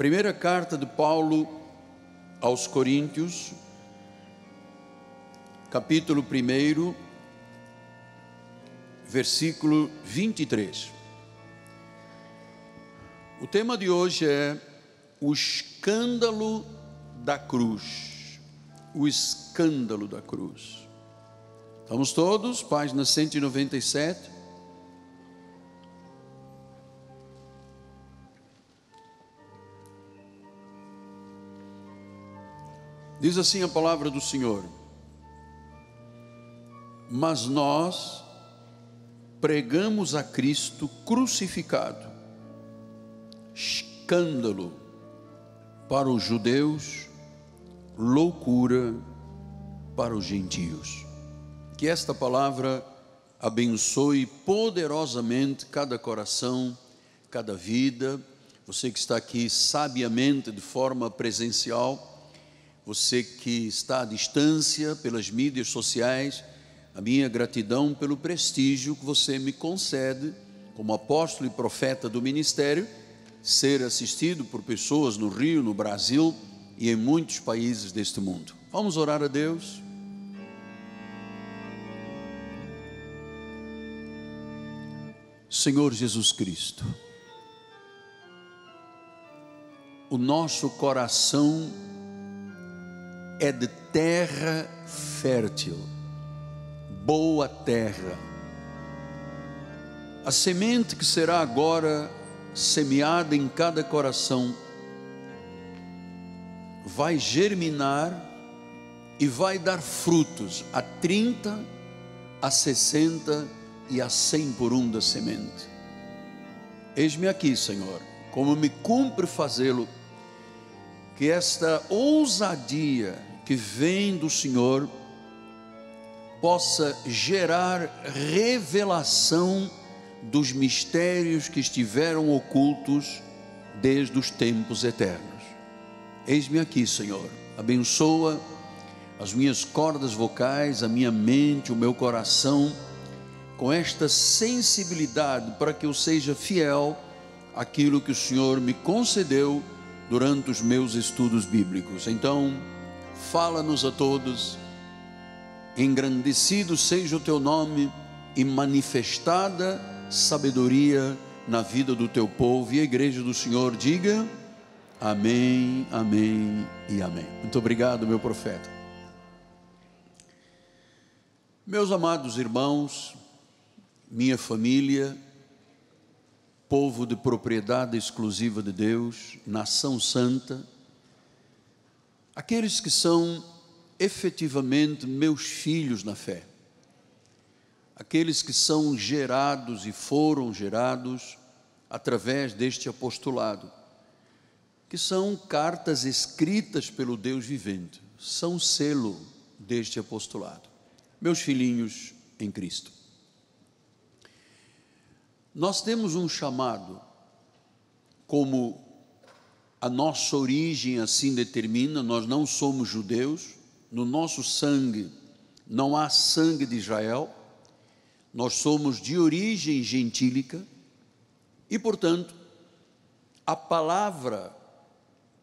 Primeira carta de Paulo aos Coríntios, capítulo 1, versículo 23. O tema de hoje é o escândalo da cruz. O escândalo da cruz. Estamos todos, página 197. Diz assim a palavra do Senhor: Mas nós pregamos a Cristo crucificado, escândalo para os judeus, loucura para os gentios. Que esta palavra abençoe poderosamente cada coração, cada vida. Você que está aqui sabiamente, de forma presencial, você que está à distância pelas mídias sociais, a minha gratidão pelo prestígio que você me concede, como apóstolo e profeta do ministério, ser assistido por pessoas no Rio, no Brasil e em muitos países deste mundo. Vamos orar a Deus. Senhor Jesus Cristo, o nosso coração é de terra fértil, boa terra. A semente que será agora semeada em cada coração vai germinar e vai dar frutos a 30, a 60 e a 100 por um da semente. Eis-me aqui, Senhor, como me cumpre fazê-lo, que esta ousadia que vem do Senhor possa gerar revelação dos mistérios que estiveram ocultos desde os tempos eternos. Eis-me aqui, Senhor, abençoa as minhas cordas vocais, a minha mente, o meu coração, com esta sensibilidade para que eu seja fiel àquilo que o Senhor me concedeu durante os meus estudos bíblicos. Então, fala-nos a todos. Engrandecido seja o teu nome e manifestada sabedoria na vida do teu povo. E a igreja do Senhor diga: Amém, Amém e Amém. Muito obrigado, meu profeta. Meus amados irmãos, minha família, povo de propriedade exclusiva de Deus, nação santa, aqueles que são efetivamente meus filhos na fé, aqueles que são gerados e foram gerados através deste apostolado, que são cartas escritas pelo Deus vivente, são selo deste apostolado. Meus filhinhos em Cristo. Nós temos um chamado como a nossa origem assim determina, nós não somos judeus, no nosso sangue não há sangue de Israel, nós somos de origem gentílica e, portanto, a palavra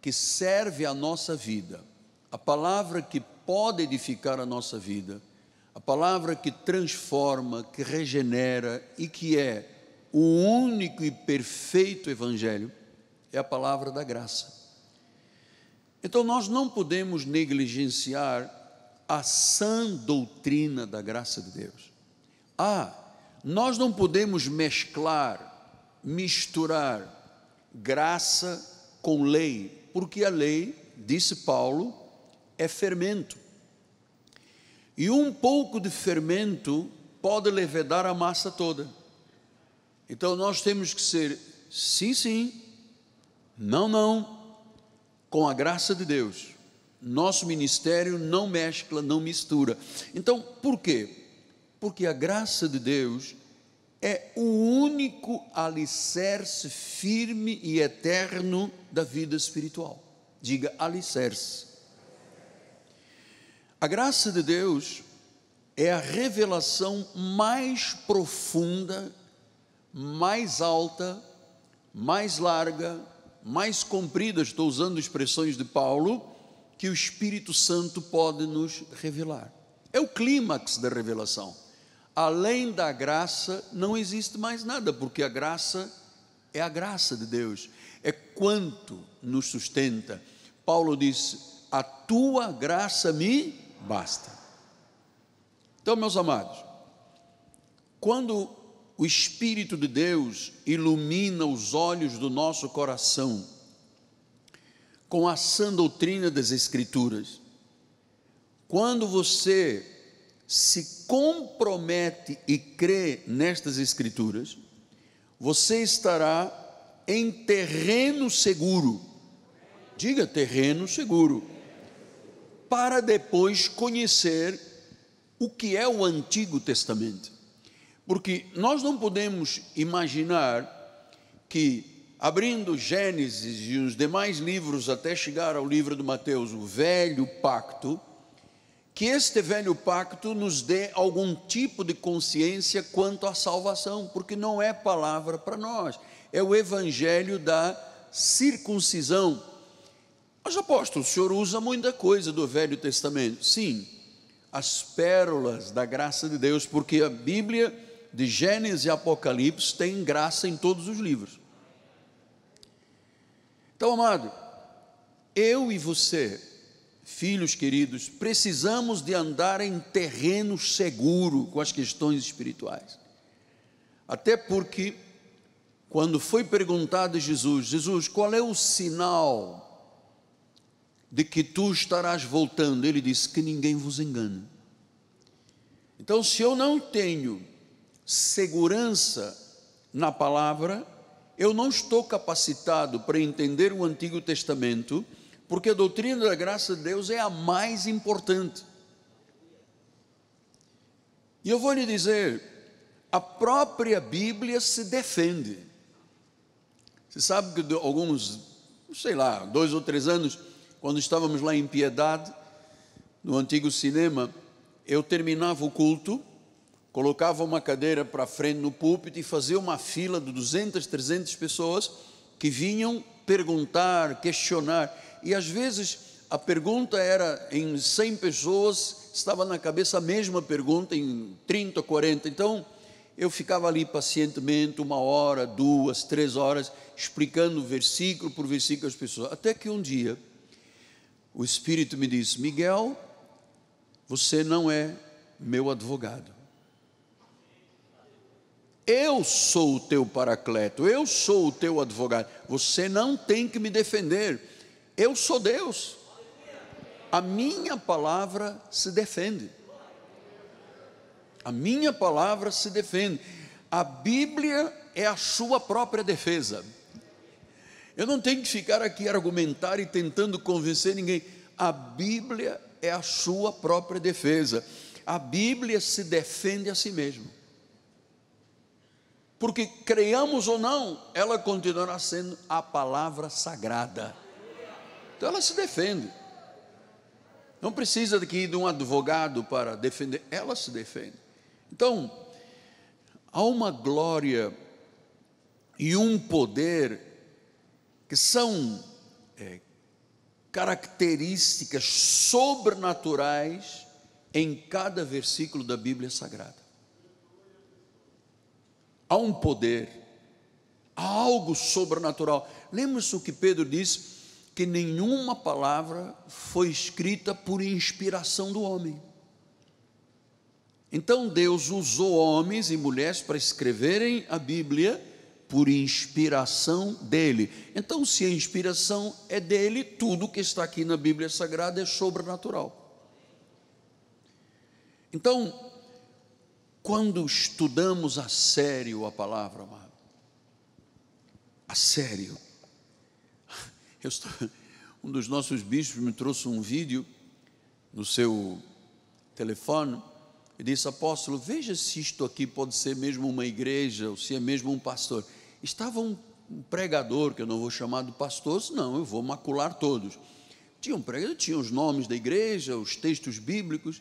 que serve a nossa vida, a palavra que pode edificar a nossa vida, a palavra que transforma, que regenera e que é o único e perfeito Evangelho é a palavra da graça. Então nós não podemos negligenciar a sã doutrina da graça de Deus. Ah, nós não podemos mesclar, misturar graça com lei, porque a lei, disse Paulo, é fermento. E um pouco de fermento pode levedar a massa toda. Então nós temos que ser, sim, sim, não, não. Com a graça de Deus, nosso ministério não mescla, não mistura. Então, por quê? Porque a graça de Deus é o único alicerce firme e eterno da vida espiritual. Diga alicerce. A graça de Deus é a revelação mais profunda, mais alta, mais larga, mais comprida, estou usando expressões de Paulo, que o Espírito Santo pode nos revelar. É o clímax da revelação. Além da graça, não existe mais nada, porque a graça é a graça de Deus, é quanto nos sustenta. Paulo disse: A tua graça me basta. Então, meus amados, quando o Espírito de Deus ilumina os olhos do nosso coração com a sã doutrina das Escrituras. Quando você se compromete e crê nestas Escrituras, você estará em terreno seguro. Diga terreno seguro. Para depois conhecer o que é o Antigo Testamento. Porque nós não podemos imaginar que, abrindo Gênesis e os demais livros até chegar ao livro de Mateus, o Velho Pacto, que este velho pacto nos dê algum tipo de consciência quanto à salvação, porque não é palavra para nós, é o evangelho da circuncisão. Mas apóstolo, o senhor usa muita coisa do Velho Testamento. Sim, as pérolas da graça de Deus, porque a Bíblia de Gênesis e Apocalipse tem graça em todos os livros. Então, amado, eu e você, filhos queridos, precisamos de andar em terreno seguro com as questões espirituais. Até porque, quando foi perguntado a Jesus, Jesus, qual é o sinal de que tu estarás voltando? Ele disse: Que ninguém vos engane. Então, se eu não tenho segurança na palavra, eu não estou capacitado para entender o Antigo Testamento, porque a doutrina da graça de Deus é a mais importante. E eu vou lhe dizer, a própria Bíblia se defende. Você sabe que alguns, sei lá, dois ou três anos, quando estávamos lá em Piedade, no antigo cinema, eu terminava o culto colocava uma cadeira para frente no púlpito e fazia uma fila de 200, 300 pessoas que vinham perguntar, questionar. E às vezes a pergunta era em 100 pessoas, estava na cabeça a mesma pergunta em 30, 40. Então eu ficava ali pacientemente, uma hora, duas, três horas, explicando versículo por versículo às pessoas. Até que um dia o Espírito me disse: Miguel, você não é meu advogado. Eu sou o teu paracleto, eu sou o teu advogado. Você não tem que me defender. Eu sou Deus. A minha palavra se defende. A minha palavra se defende. A Bíblia é a sua própria defesa. Eu não tenho que ficar aqui argumentar e tentando convencer ninguém. A Bíblia é a sua própria defesa. A Bíblia se defende a si mesma porque creiamos ou não, ela continuará sendo a palavra sagrada. Então ela se defende. Não precisa ir de um advogado para defender, ela se defende. Então, há uma glória e um poder que são é, características sobrenaturais em cada versículo da Bíblia Sagrada há um poder, há algo sobrenatural. Lembra-se o que Pedro disse? Que nenhuma palavra foi escrita por inspiração do homem. Então Deus usou homens e mulheres para escreverem a Bíblia por inspiração dele. Então, se a inspiração é dele, tudo que está aqui na Bíblia Sagrada é sobrenatural. Então, quando estudamos a sério a palavra, amado, a sério, estou, um dos nossos bispos me trouxe um vídeo no seu telefone e disse: Apóstolo, veja se isto aqui pode ser mesmo uma igreja ou se é mesmo um pastor. Estava um, um pregador, que eu não vou chamar de pastor, senão eu vou macular todos. Tinha um pregador, tinha os nomes da igreja, os textos bíblicos.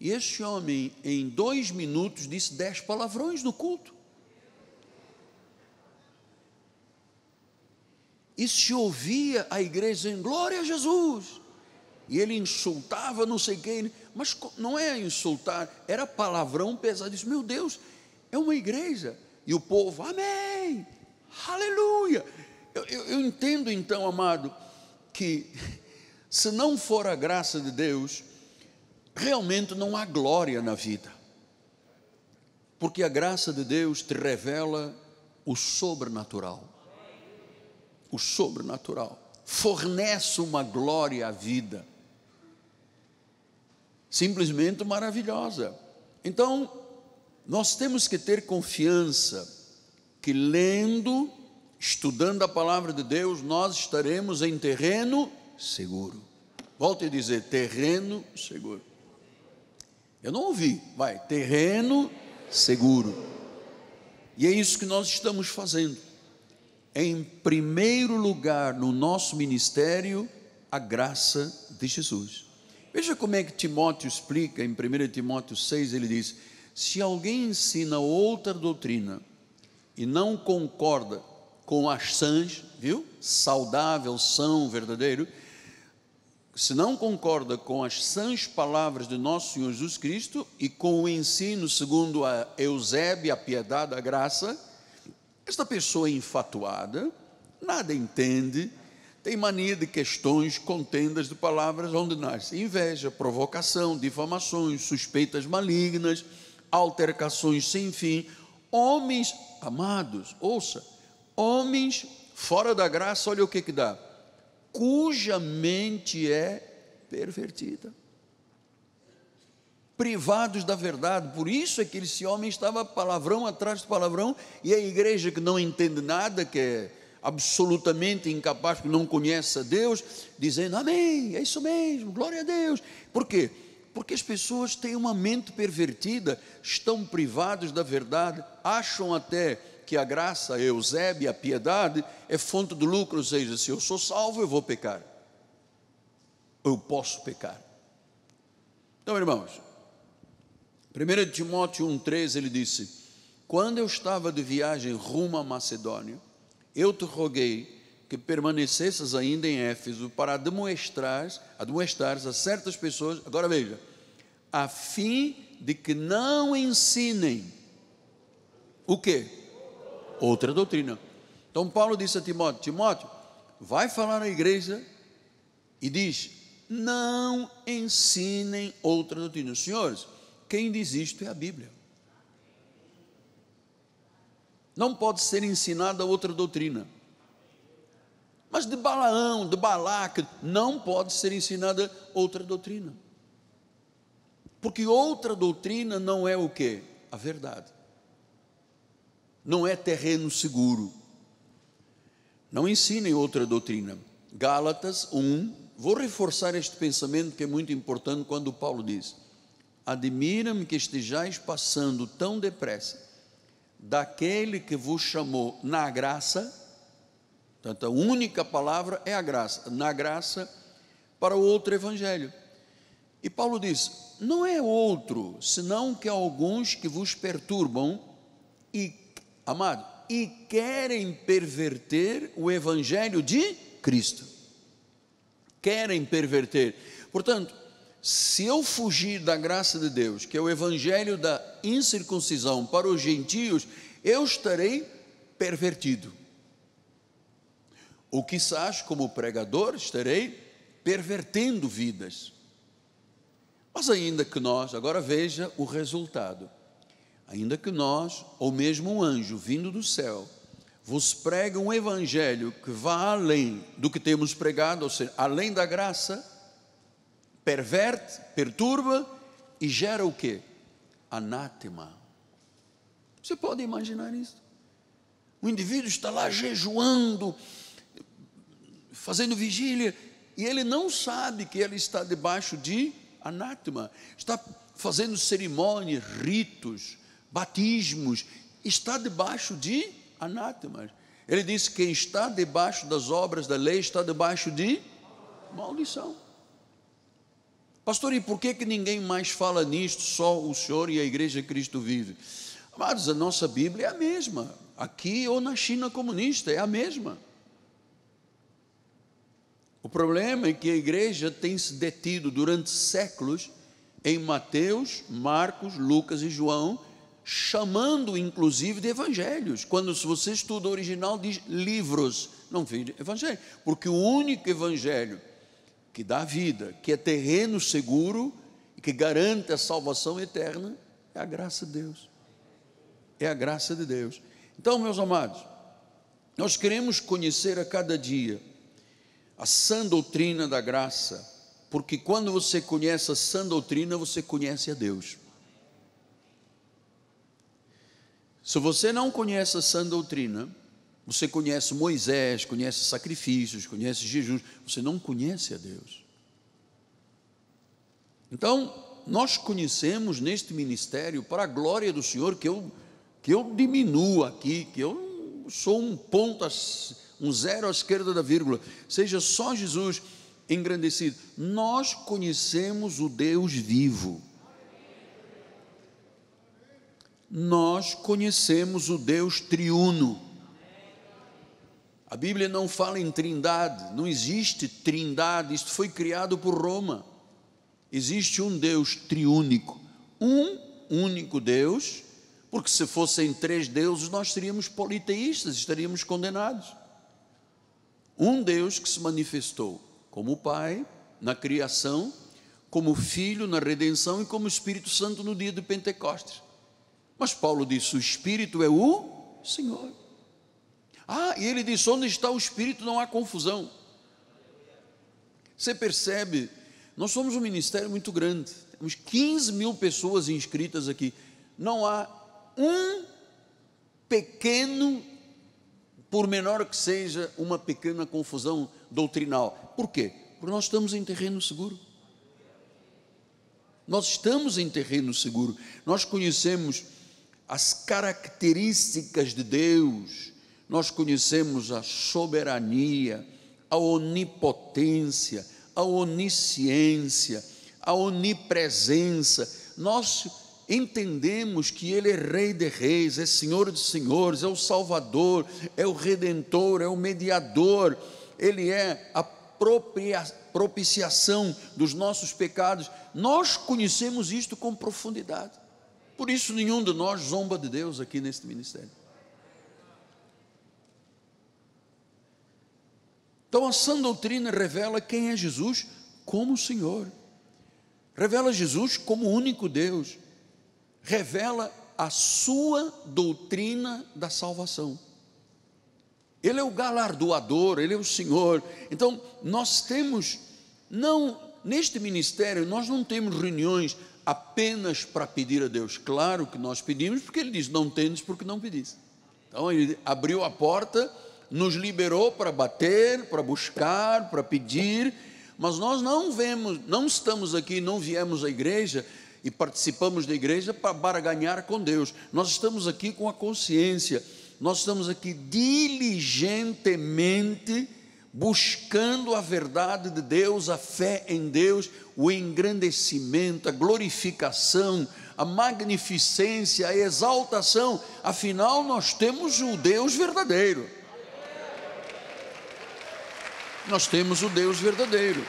E este homem, em dois minutos, disse dez palavrões no culto. E se ouvia a igreja dizendo, glória a Jesus. E ele insultava, não sei quem, mas não é insultar, era palavrão pesado. Disse, meu Deus, é uma igreja. E o povo, amém, aleluia. Eu, eu, eu entendo então, amado, que se não for a graça de Deus, realmente não há glória na vida. Porque a graça de Deus te revela o sobrenatural. O sobrenatural fornece uma glória à vida simplesmente maravilhosa. Então, nós temos que ter confiança que lendo, estudando a palavra de Deus, nós estaremos em terreno seguro. Volto a dizer: terreno seguro. Eu não ouvi. Vai, terreno seguro. E é isso que nós estamos fazendo. Em primeiro lugar, no nosso ministério, a graça de Jesus. Veja como é que Timóteo explica em 1 Timóteo 6, ele diz: Se alguém ensina outra doutrina e não concorda com as sãs, viu? Saudável, são, verdadeiro, se não concorda com as sãs palavras de nosso Senhor Jesus Cristo e com o ensino segundo a Eusébia, a piedade, a graça, esta pessoa é infatuada, nada entende, tem mania de questões, contendas de palavras onde nasce inveja, provocação, difamações, suspeitas malignas, altercações sem fim. Homens amados, ouça, homens fora da graça, olha o que que dá cuja mente é pervertida. Privados da verdade, por isso é que esse homem estava palavrão atrás de palavrão, e a igreja que não entende nada, que é absolutamente incapaz, que não conhece a Deus, dizendo amém, é isso mesmo, glória a Deus. Por quê? Porque as pessoas têm uma mente pervertida, estão privados da verdade, acham até que a graça, a é Eusébia, a piedade é fonte do lucro, ou seja, se eu sou salvo, eu vou pecar. Eu posso pecar. Então, irmãos, 1 Timóteo 1,13 ele disse: Quando eu estava de viagem rumo à Macedônia, eu te roguei que permanecesses ainda em Éfeso para demonstrar, demonstrares a certas pessoas, agora veja, a fim de que não ensinem o quê? outra doutrina. Então Paulo disse a Timóteo: Timóteo, vai falar na igreja e diz: não ensinem outra doutrina. Senhores, quem diz isto é a Bíblia. Não pode ser ensinada outra doutrina. Mas de Balaão, de Balac, não pode ser ensinada outra doutrina. Porque outra doutrina não é o que? A verdade não é terreno seguro. Não ensinem outra doutrina. Gálatas 1, vou reforçar este pensamento que é muito importante quando Paulo diz: Admira-me que estejais passando tão depressa daquele que vos chamou na graça. Portanto, a única palavra é a graça, na graça para o outro evangelho. E Paulo diz: Não é outro, senão que alguns que vos perturbam e amado, e querem perverter o evangelho de Cristo. Querem perverter. Portanto, se eu fugir da graça de Deus, que é o evangelho da incircuncisão para os gentios, eu estarei pervertido. O que sás como pregador, estarei pervertendo vidas. Mas ainda que nós, agora veja o resultado ainda que nós, ou mesmo um anjo vindo do céu, vos pregue um evangelho que vá além do que temos pregado, ou seja, além da graça, perverte, perturba e gera o que? Anátema. Você pode imaginar isso? O indivíduo está lá jejuando, fazendo vigília, e ele não sabe que ele está debaixo de anátema. Está fazendo cerimônias, ritos, batismos, está debaixo de anátemas. Ele disse: quem está debaixo das obras da lei está debaixo de maldição. Pastor, e por que, que ninguém mais fala nisto, só o senhor e a igreja Cristo vive? Amados, a nossa Bíblia é a mesma, aqui ou na China comunista, é a mesma. O problema é que a igreja tem se detido durante séculos em Mateus, Marcos, Lucas e João chamando inclusive de evangelhos. Quando você estuda o original, diz livros, não filho, evangelho. Porque o único evangelho que dá vida, que é terreno seguro e que garante a salvação eterna, é a graça de Deus. É a graça de Deus. Então, meus amados, nós queremos conhecer a cada dia a sã doutrina da graça, porque quando você conhece a sã doutrina, você conhece a Deus. Se você não conhece a sã doutrina, você conhece Moisés, conhece sacrifícios, conhece jejuns, você não conhece a Deus. Então, nós conhecemos neste ministério, para a glória do Senhor, que eu, que eu diminuo aqui, que eu sou um ponto, um zero à esquerda da vírgula, seja só Jesus engrandecido. Nós conhecemos o Deus vivo nós conhecemos o Deus triuno. A Bíblia não fala em trindade, não existe trindade, isto foi criado por Roma. Existe um Deus triúnico, um único Deus, porque se fossem três deuses nós seríamos politeístas, estaríamos condenados. Um Deus que se manifestou como Pai na criação, como Filho na redenção e como Espírito Santo no dia de Pentecostes. Mas Paulo disse: o Espírito é o Senhor. Ah, e ele disse: onde está o Espírito não há confusão. Você percebe, nós somos um ministério muito grande, temos 15 mil pessoas inscritas aqui. Não há um pequeno, por menor que seja, uma pequena confusão doutrinal. Por quê? Porque nós estamos em terreno seguro. Nós estamos em terreno seguro. Nós conhecemos as características de Deus, nós conhecemos a soberania, a onipotência, a onisciência, a onipresença. Nós entendemos que Ele é Rei de Reis, é Senhor de Senhores, é o Salvador, é o Redentor, é o Mediador, Ele é a propiciação dos nossos pecados. Nós conhecemos isto com profundidade. Por isso, nenhum de nós zomba de Deus aqui neste ministério. Então, a sã doutrina revela quem é Jesus como Senhor, revela Jesus como único Deus, revela a sua doutrina da salvação. Ele é o galardoador, ele é o Senhor. Então, nós temos, não, neste ministério, nós não temos reuniões apenas para pedir a Deus. Claro que nós pedimos, porque ele diz: não tendes porque não pedis. Então ele abriu a porta, nos liberou para bater, para buscar, para pedir, mas nós não vemos, não estamos aqui, não viemos à igreja e participamos da igreja para barganhar com Deus. Nós estamos aqui com a consciência, nós estamos aqui diligentemente buscando a verdade de Deus, a fé em Deus, o engrandecimento, a glorificação, a magnificência, a exaltação, afinal nós temos o Deus verdadeiro. Nós temos o Deus verdadeiro.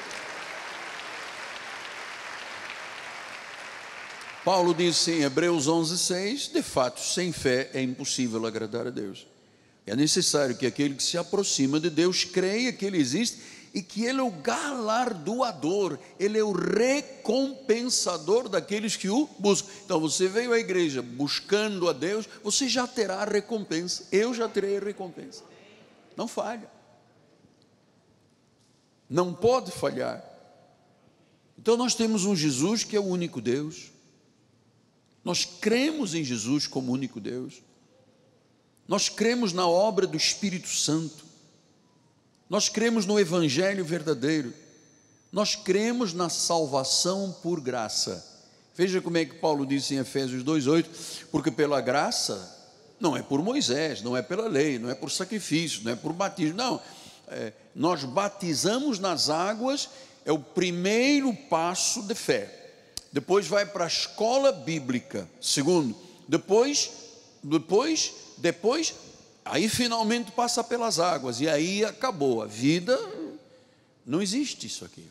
Paulo disse em Hebreus 11:6, de fato, sem fé é impossível agradar a Deus. É necessário que aquele que se aproxima de Deus creia que Ele existe e que Ele é o galardoador, Ele é o recompensador daqueles que o buscam. Então você veio à igreja buscando a Deus, você já terá a recompensa. Eu já terei a recompensa. Não falha. Não pode falhar. Então nós temos um Jesus que é o único Deus. Nós cremos em Jesus como único Deus. Nós cremos na obra do Espírito Santo. Nós cremos no Evangelho verdadeiro. Nós cremos na salvação por graça. Veja como é que Paulo disse em Efésios 2:8, porque pela graça não é por Moisés, não é pela lei, não é por sacrifício, não é por batismo, não. É, nós batizamos nas águas é o primeiro passo de fé. Depois vai para a escola bíblica, segundo. Depois, depois depois, aí finalmente passa pelas águas, e aí acabou. A vida não existe isso aqui.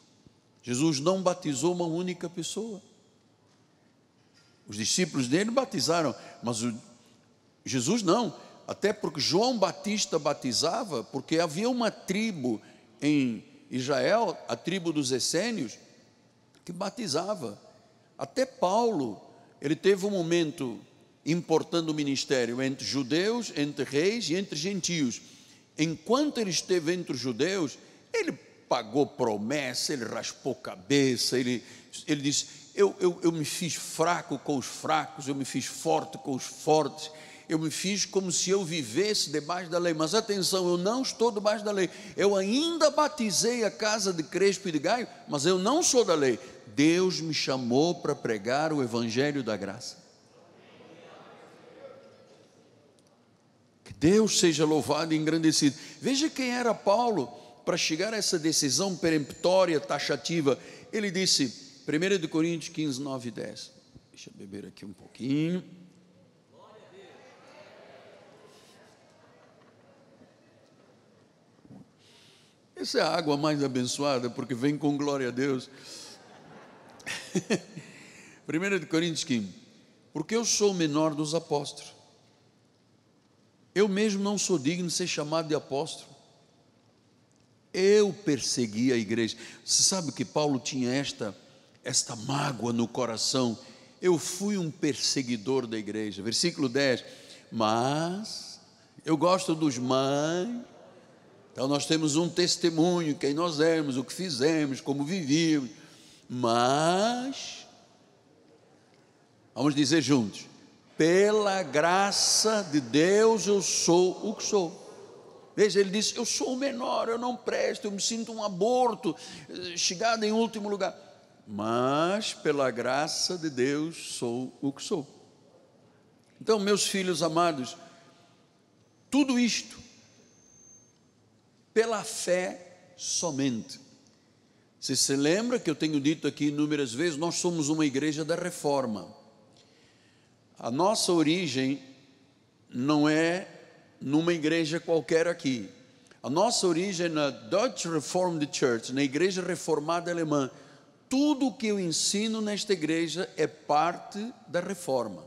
Jesus não batizou uma única pessoa. Os discípulos dele batizaram, mas o, Jesus não, até porque João Batista batizava, porque havia uma tribo em Israel, a tribo dos essênios, que batizava. Até Paulo, ele teve um momento importando o ministério entre judeus, entre reis e entre gentios. Enquanto ele esteve entre os judeus, ele pagou promessa, ele raspou cabeça, ele, ele disse: eu, eu, eu me fiz fraco com os fracos, eu me fiz forte com os fortes, eu me fiz como se eu vivesse debaixo da lei. Mas atenção, eu não estou debaixo da lei. Eu ainda batizei a casa de Crespo e de Gaio, mas eu não sou da lei. Deus me chamou para pregar o evangelho da graça. Deus seja louvado e engrandecido. Veja quem era Paulo para chegar a essa decisão peremptória, taxativa. Ele disse, 1 Coríntios 15, 9 e 10. Deixa eu beber aqui um pouquinho. Essa é a água mais abençoada, porque vem com glória a Deus. 1 Coríntios 15. Porque eu sou o menor dos apóstolos eu mesmo não sou digno de ser chamado de apóstolo. Eu persegui a igreja. Você sabe que Paulo tinha esta, esta mágoa no coração? Eu fui um perseguidor da igreja. Versículo 10. Mas, eu gosto dos mães. Então nós temos um testemunho, quem nós éramos, o que fizemos, como vivíamos. Mas, vamos dizer juntos: pela graça de Deus eu sou o que sou. Veja, ele disse: Eu sou o menor, eu não presto, eu me sinto um aborto, eh, chegado em último lugar. Mas pela graça de Deus sou o que sou. Então, meus filhos amados, tudo isto pela fé somente. Você se lembra que eu tenho dito aqui inúmeras vezes: nós somos uma igreja da reforma. A nossa origem não é numa igreja qualquer aqui. A nossa origem é na Dutch Reformed Church, na Igreja Reformada Alemã. Tudo o que eu ensino nesta igreja é parte da reforma.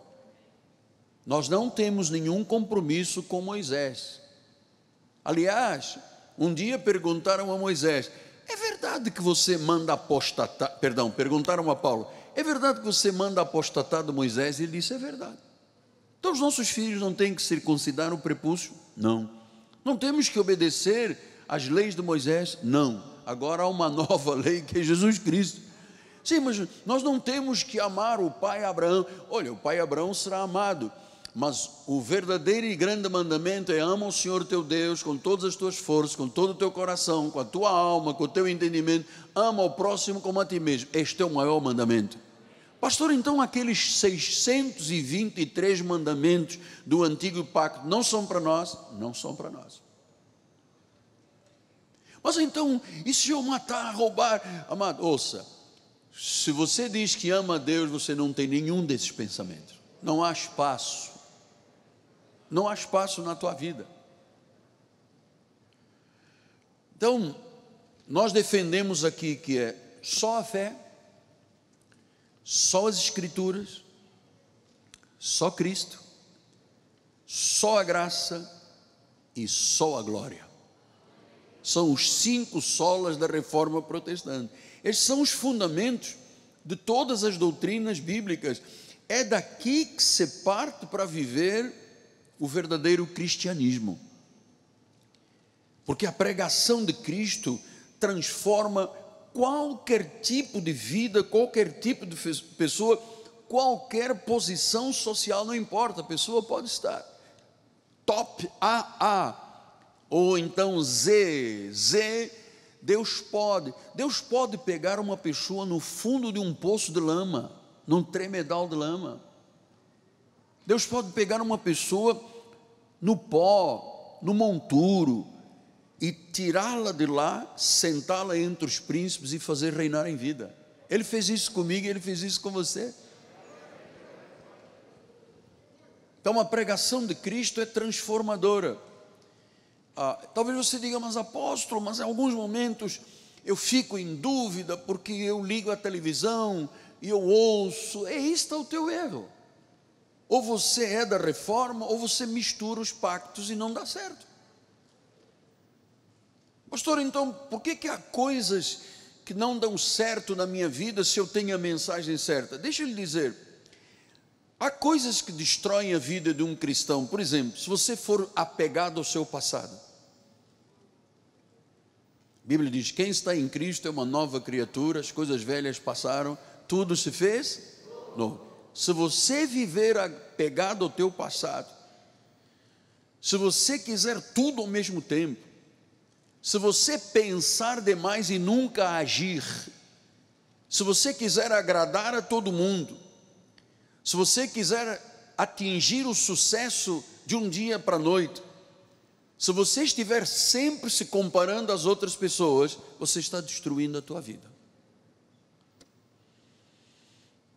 Nós não temos nenhum compromisso com Moisés. Aliás, um dia perguntaram a Moisés: é verdade que você manda apostatar? Perdão, perguntaram a Paulo: é verdade que você manda apostatar do Moisés? Ele disse, é verdade. Então os nossos filhos não têm que circuncidar o prepúcio? Não. Não temos que obedecer às leis de Moisés? Não. Agora há uma nova lei que é Jesus Cristo. Sim, mas nós não temos que amar o pai Abraão. Olha, o pai Abraão será amado, mas o verdadeiro e grande mandamento é ama o Senhor teu Deus com todas as tuas forças, com todo o teu coração, com a tua alma, com o teu entendimento. Ama o próximo como a ti mesmo. Este é o maior mandamento. Pastor, então aqueles 623 mandamentos do antigo pacto não são para nós? Não são para nós. Mas então, e se eu matar, roubar? Amado, ouça, se você diz que ama a Deus, você não tem nenhum desses pensamentos. Não há espaço não há espaço na tua vida. Então, nós defendemos aqui que é só a fé, só as Escrituras, só Cristo, só a graça e só a glória. São os cinco solas da reforma protestante. Estes são os fundamentos de todas as doutrinas bíblicas. É daqui que se parte para viver o verdadeiro cristianismo. Porque a pregação de Cristo transforma qualquer tipo de vida, qualquer tipo de pessoa, qualquer posição social, não importa, a pessoa pode estar top AA ou então Z, Z, Deus pode. Deus pode pegar uma pessoa no fundo de um poço de lama, num tremedal de lama Deus pode pegar uma pessoa no pó, no monturo, e tirá-la de lá, sentá-la entre os príncipes e fazer reinar em vida. Ele fez isso comigo, ele fez isso com você. Então, a pregação de Cristo é transformadora. Ah, talvez você diga, mas apóstolo, mas em alguns momentos eu fico em dúvida porque eu ligo a televisão e eu ouço. E é está o teu erro. Ou você é da reforma, ou você mistura os pactos e não dá certo. Pastor, então, por que, que há coisas que não dão certo na minha vida se eu tenho a mensagem certa? Deixa eu lhe dizer. Há coisas que destroem a vida de um cristão. Por exemplo, se você for apegado ao seu passado. A Bíblia diz: quem está em Cristo é uma nova criatura, as coisas velhas passaram, tudo se fez novo se você viver apegado ao teu passado, se você quiser tudo ao mesmo tempo, se você pensar demais e nunca agir, se você quiser agradar a todo mundo, se você quiser atingir o sucesso de um dia para a noite, se você estiver sempre se comparando às outras pessoas, você está destruindo a tua vida.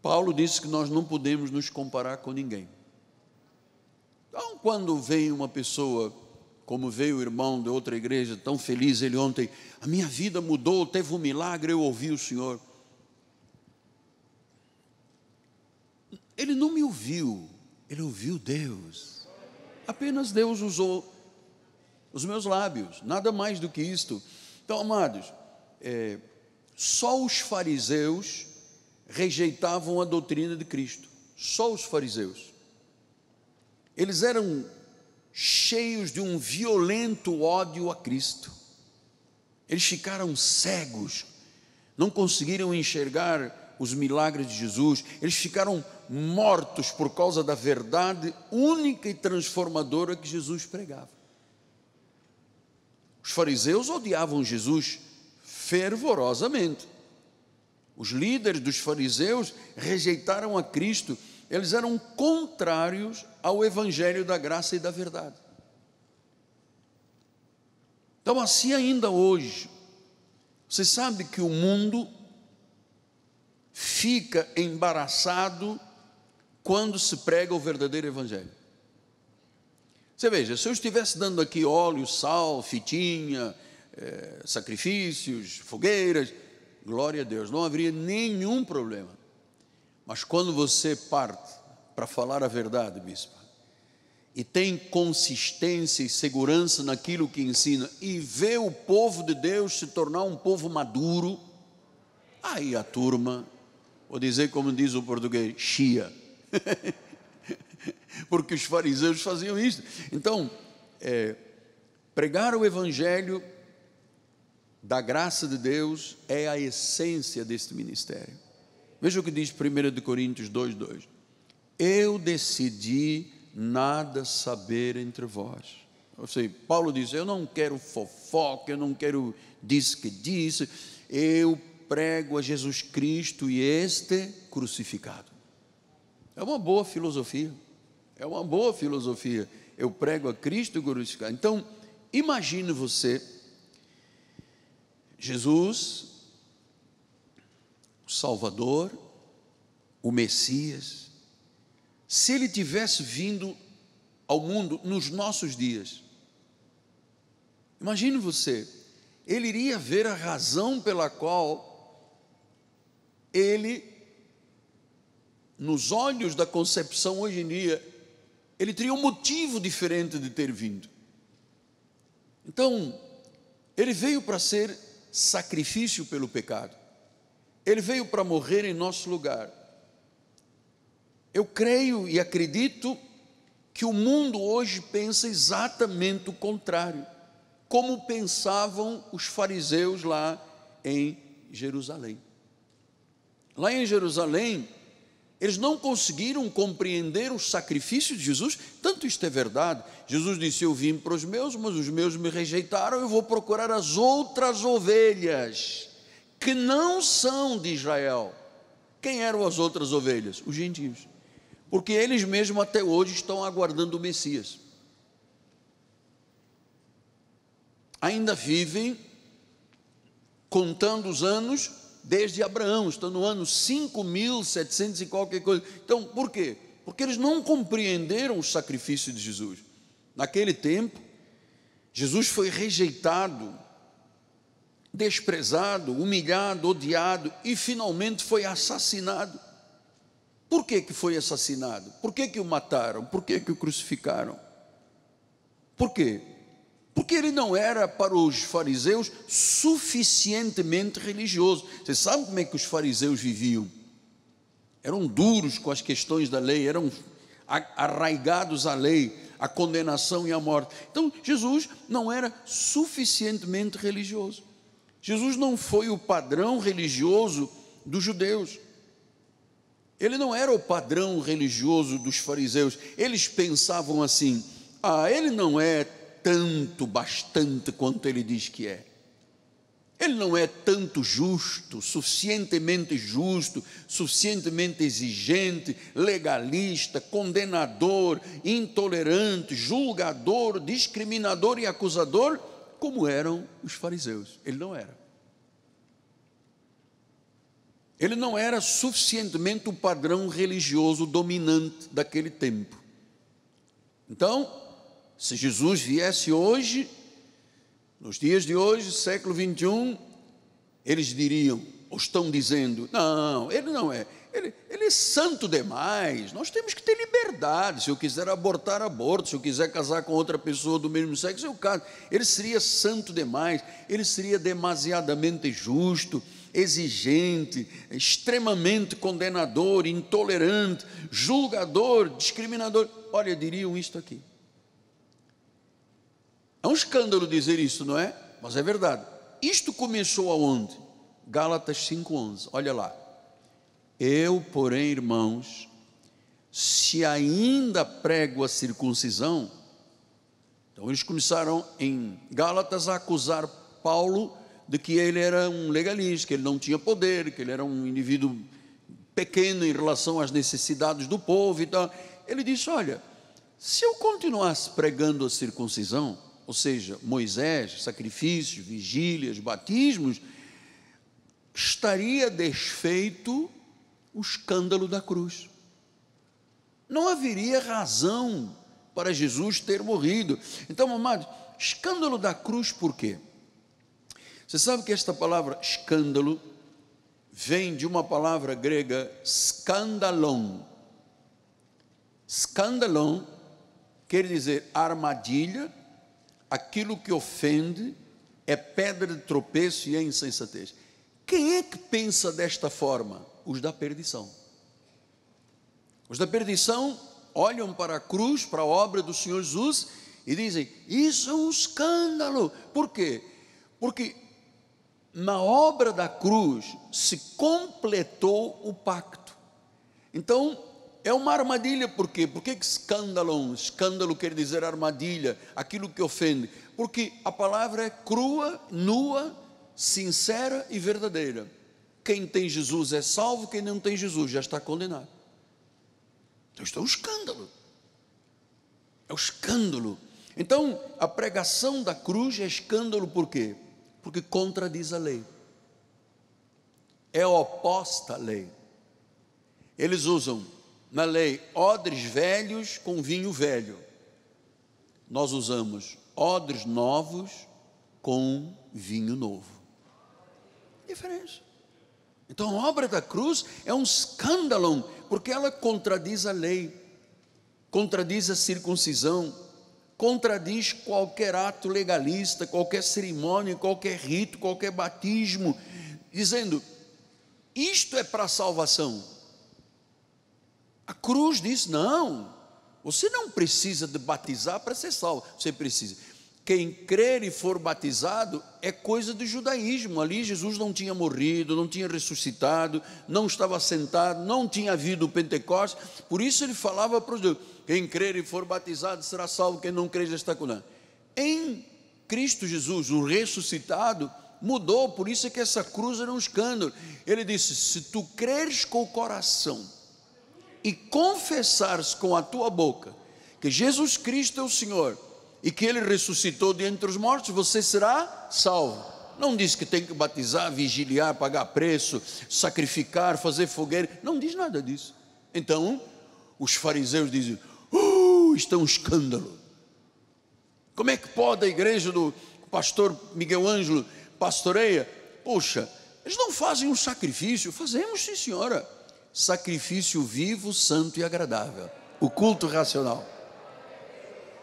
Paulo disse que nós não podemos nos comparar com ninguém. Então, quando vem uma pessoa, como veio o irmão de outra igreja, tão feliz ele ontem, a minha vida mudou, teve um milagre, eu ouvi o Senhor. Ele não me ouviu, ele ouviu Deus. Apenas Deus usou os meus lábios, nada mais do que isto. Então, amados, é, só os fariseus rejeitavam a doutrina de Cristo, só os fariseus. Eles eram cheios de um violento ódio a Cristo. Eles ficaram cegos, não conseguiram enxergar os milagres de Jesus, eles ficaram mortos por causa da verdade única e transformadora que Jesus pregava. Os fariseus odiavam Jesus fervorosamente. Os líderes dos fariseus rejeitaram a Cristo, eles eram contrários ao evangelho da graça e da verdade. Então, assim ainda hoje, você sabe que o mundo fica embaraçado quando se prega o verdadeiro evangelho. Você veja, se eu estivesse dando aqui óleo, sal, fitinha, eh, sacrifícios, fogueiras, Glória a Deus, não haveria nenhum problema. Mas quando você parte para falar a verdade, bispo, e tem consistência e segurança naquilo que ensina, e vê o povo de Deus se tornar um povo maduro, aí a turma, vou dizer como diz o português, chia. Porque os fariseus faziam isso. Então, é, pregar o evangelho da graça de Deus é a essência deste ministério. Veja o que diz 1 Coríntios 2,2: Eu decidi nada saber entre vós. Ou seja, Paulo diz: Eu não quero fofoca, eu não quero disse que disse, eu prego a Jesus Cristo e este crucificado. É uma boa filosofia, é uma boa filosofia. Eu prego a Cristo crucificado. Então, imagine você Jesus, o Salvador, o Messias, se ele tivesse vindo ao mundo nos nossos dias, imagine você, ele iria ver a razão pela qual ele, nos olhos da concepção hoje em dia, ele teria um motivo diferente de ter vindo. Então, ele veio para ser sacrifício pelo pecado. Ele veio para morrer em nosso lugar. Eu creio e acredito que o mundo hoje pensa exatamente o contrário, como pensavam os fariseus lá em Jerusalém. Lá em Jerusalém, eles não conseguiram compreender o sacrifício de Jesus, tanto isto é verdade. Jesus disse: Eu vim para os meus, mas os meus me rejeitaram, eu vou procurar as outras ovelhas que não são de Israel. Quem eram as outras ovelhas? Os gentios. Porque eles mesmos até hoje estão aguardando o Messias. Ainda vivem contando os anos desde Abraão, estou no ano 5.700 e qualquer coisa. Então, por quê? Porque eles não compreenderam o sacrifício de Jesus. Naquele tempo, Jesus foi rejeitado, desprezado, humilhado, odiado e finalmente foi assassinado. Por que, que foi assassinado? Por que, que o mataram? Por que, que o crucificaram? Por quê? porque ele não era para os fariseus suficientemente religioso. Você sabe como é que os fariseus viviam? Eram duros com as questões da lei, eram arraigados à lei, à condenação e à morte. Então, Jesus não era suficientemente religioso. Jesus não foi o padrão religioso dos judeus. Ele não era o padrão religioso dos fariseus. Eles pensavam assim: ah, ele não é tanto, bastante quanto ele diz que é. Ele não é tanto justo, suficientemente justo, suficientemente exigente, legalista, condenador, intolerante, julgador, discriminador e acusador, como eram os fariseus. Ele não era. Ele não era suficientemente o padrão religioso dominante daquele tempo. Então, se Jesus viesse hoje, nos dias de hoje, século 21, eles diriam, ou estão dizendo, não, ele não é, ele, ele é santo demais, nós temos que ter liberdade. Se eu quiser abortar, aborto, se eu quiser casar com outra pessoa do mesmo sexo, eu caso. Ele seria santo demais, ele seria demasiadamente justo, exigente, extremamente condenador, intolerante, julgador, discriminador. Olha, diriam isto aqui. É um escândalo dizer isso, não é? Mas é verdade. Isto começou aonde? Gálatas 5:11. Olha lá. Eu, porém, irmãos, se ainda prego a circuncisão, então eles começaram em Gálatas a acusar Paulo de que ele era um legalista, que ele não tinha poder, que ele era um indivíduo pequeno em relação às necessidades do povo e tal. Ele disse: Olha, se eu continuasse pregando a circuncisão, ou seja, Moisés, sacrifícios, vigílias, batismos, estaria desfeito o escândalo da cruz. Não haveria razão para Jesus ter morrido. Então, amados, escândalo da cruz por quê? Você sabe que esta palavra escândalo vem de uma palavra grega scandalon. Scandalon quer dizer armadilha, aquilo que ofende é pedra de tropeço e é insensatez. Quem é que pensa desta forma? Os da perdição. Os da perdição olham para a cruz, para a obra do Senhor Jesus e dizem: Isso é um escândalo. Por quê? Porque na obra da cruz se completou o pacto. Então, é uma armadilha, por quê? Por que escândalo? Escândalo quer dizer armadilha, aquilo que ofende. Porque a palavra é crua, nua, sincera e verdadeira. Quem tem Jesus é salvo, quem não tem Jesus já está condenado. Então, isto é um escândalo. É um escândalo. Então, a pregação da cruz é escândalo por quê? Porque contradiz a lei. É oposta à lei. Eles usam na lei odres velhos com vinho velho. Nós usamos odres novos com vinho novo. Diferença. Então, a obra da cruz é um escândalo, porque ela contradiz a lei, contradiz a circuncisão, contradiz qualquer ato legalista, qualquer cerimônia, qualquer rito, qualquer batismo, dizendo: isto é para salvação. A cruz diz: não, você não precisa de batizar para ser salvo, você precisa. Quem crer e for batizado é coisa do judaísmo. Ali Jesus não tinha morrido, não tinha ressuscitado, não estava sentado, não tinha havido o Pentecostes. Por isso ele falava para os judeus: quem crer e for batizado será salvo, quem não crer já está condenado. Em Cristo Jesus, o ressuscitado, mudou, por isso é que essa cruz era um escândalo. Ele disse: se tu creres com o coração, e confessares com a tua boca que Jesus Cristo é o Senhor e que ele ressuscitou de entre os mortos, você será salvo. Não diz que tem que batizar, vigiliar, pagar preço, sacrificar, fazer fogueira. Não diz nada disso. Então, os fariseus dizem: uh, isto é um escândalo. Como é que pode a igreja do pastor Miguel Ângelo pastoreia? Poxa, eles não fazem um sacrifício. Fazemos, sim, senhora sacrifício vivo, santo e agradável. O culto racional.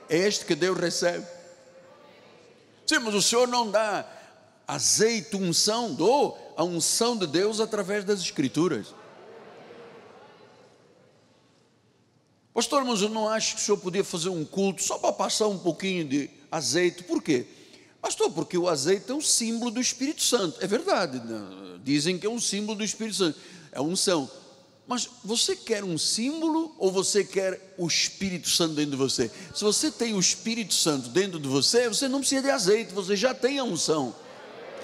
É este que Deus recebe. Sim, mas o Senhor não dá azeite, unção, dou a unção de Deus através das Escrituras. Pastor, mas eu não acho que o senhor podia fazer um culto só para passar um pouquinho de azeite. Por quê? Pastor, porque o azeite é um símbolo do Espírito Santo. É verdade, né? dizem que é um símbolo do Espírito Santo, é unção. Mas você quer um símbolo ou você quer o Espírito Santo dentro de você? Se você tem o Espírito Santo dentro de você, você não precisa de azeite, você já tem a unção.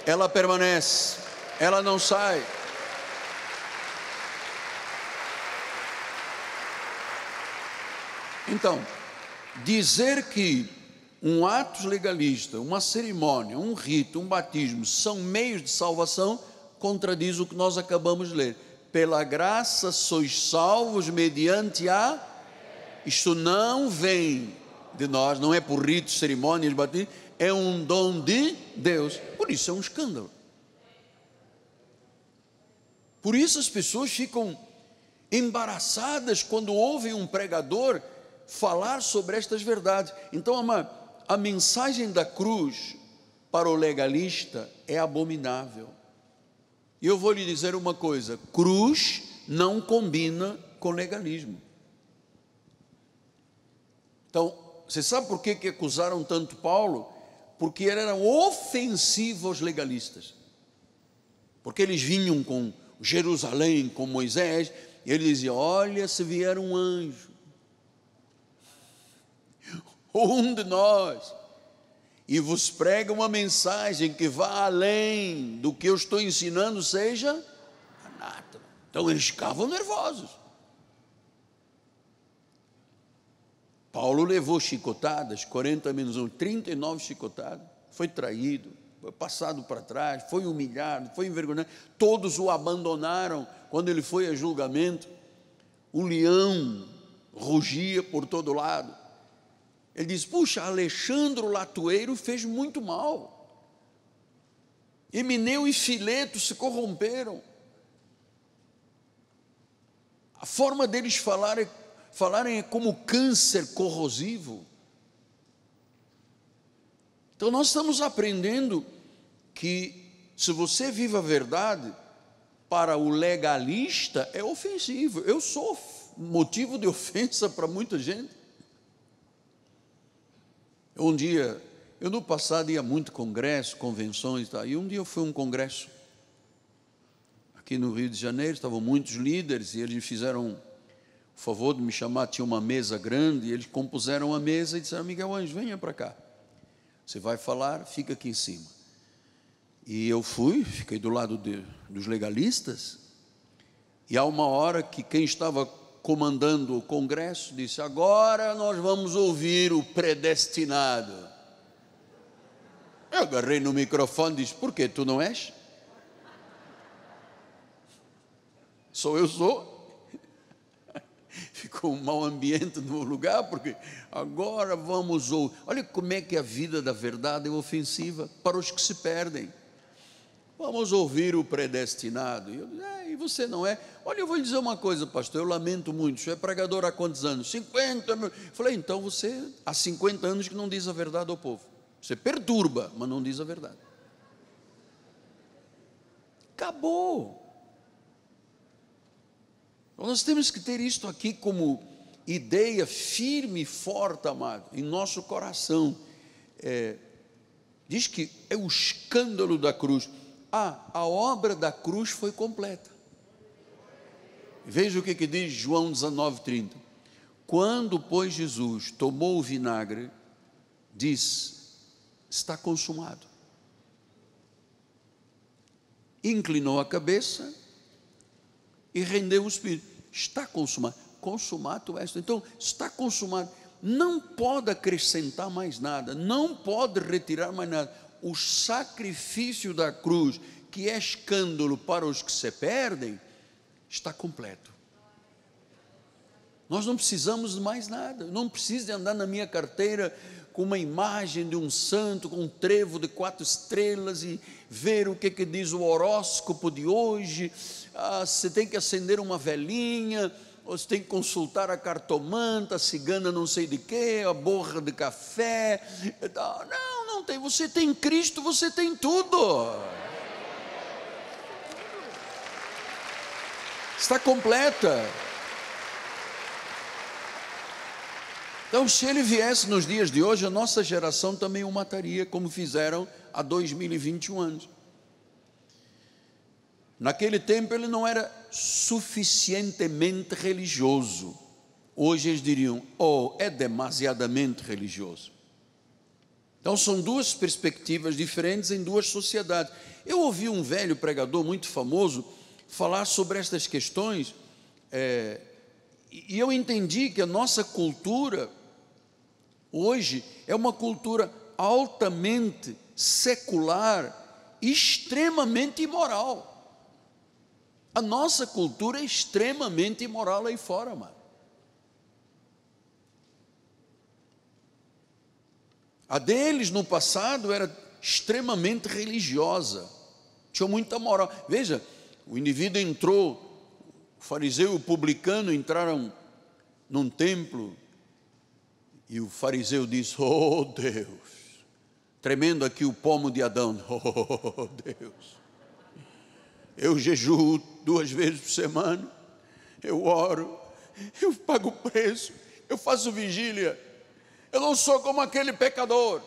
Ela permanece, ela não sai. Então, dizer que um ato legalista, uma cerimônia, um rito, um batismo são meios de salvação contradiz o que nós acabamos de ler pela graça sois salvos mediante a. Isto não vem de nós, não é por ritos, cerimônias, batismo, é um dom de Deus. Por isso é um escândalo. Por isso as pessoas ficam embaraçadas quando ouvem um pregador falar sobre estas verdades. Então, a mensagem da cruz para o legalista é abominável. E eu vou lhe dizer uma coisa: cruz não combina com legalismo. Então, você sabe por que, que acusaram tanto Paulo? Porque ele era ofensivo aos legalistas. Porque eles vinham com Jerusalém, com Moisés, e ele dizia: Olha, se vier um anjo, ou um de nós, e vos prega uma mensagem que vá além do que eu estou ensinando, seja anátema. Então eles ficavam nervosos. Paulo levou chicotadas, 40 menos 1, 39 chicotadas, foi traído, foi passado para trás, foi humilhado, foi envergonhado. Todos o abandonaram quando ele foi a julgamento. O leão rugia por todo lado. Ele diz: Puxa, Alexandre Latueiro fez muito mal. Emineu e Fileto se corromperam. A forma deles falarem, é, falarem é como câncer corrosivo. Então nós estamos aprendendo que se você vive a verdade, para o legalista é ofensivo. Eu sou motivo de ofensa para muita gente. Um dia, eu no passado ia muito congresso, convenções e tal, e um dia eu fui a um congresso. Aqui no Rio de Janeiro, estavam muitos líderes e eles me fizeram o favor de me chamar, tinha uma mesa grande, e eles compuseram a mesa e disseram: Miguel Anjo, venha para cá. Você vai falar, fica aqui em cima. E eu fui, fiquei do lado de, dos legalistas, e há uma hora que quem estava comandando o Congresso, disse: Agora nós vamos ouvir o predestinado. Eu agarrei no microfone e disse: Por que tu não és? Sou eu, sou. Ficou um mau ambiente no lugar, porque agora vamos ouvir. Olha como é que a vida da verdade é ofensiva para os que se perdem. Vamos ouvir o predestinado. E eu disse, é, e você não é? Olha, eu vou lhe dizer uma coisa, pastor, eu lamento muito. você é pregador há quantos anos? 50 Eu falei, então você há 50 anos que não diz a verdade ao povo. Você perturba, mas não diz a verdade. Acabou. nós temos que ter isto aqui como ideia firme e forte, amado, em nosso coração. É, diz que é o escândalo da cruz. Ah, a obra da cruz foi completa. Veja o que, que diz João 19,30. Quando, pois, Jesus tomou o vinagre, disse: Está consumado. Inclinou a cabeça e rendeu o espírito. Está consumado. Consumado é. Então, está consumado. Não pode acrescentar mais nada, não pode retirar mais nada o sacrifício da cruz, que é escândalo para os que se perdem, está completo. Nós não precisamos de mais nada, não preciso de andar na minha carteira com uma imagem de um santo, com um trevo de quatro estrelas e ver o que, que diz o horóscopo de hoje. Ah, você tem que acender uma velinha, você tem que consultar a cartomanta, a cigana não sei de quê, a borra de café. Ah, não, e você tem Cristo, você tem tudo. Está completa. Então, se ele viesse nos dias de hoje, a nossa geração também o mataria, como fizeram há 2021 anos. Naquele tempo ele não era suficientemente religioso. Hoje eles diriam, oh, é demasiadamente religioso. Então são duas perspectivas diferentes em duas sociedades. Eu ouvi um velho pregador muito famoso falar sobre estas questões é, e eu entendi que a nossa cultura hoje é uma cultura altamente secular, extremamente imoral. A nossa cultura é extremamente imoral aí fora, mano. A deles no passado era extremamente religiosa, tinha muita moral. Veja, o indivíduo entrou, o fariseu e o publicano entraram num templo e o fariseu disse: Oh, oh, oh Deus, tremendo aqui o pomo de Adão, oh, oh Deus, eu jejuo duas vezes por semana, eu oro, eu pago o preço, eu faço vigília eu não sou como aquele pecador.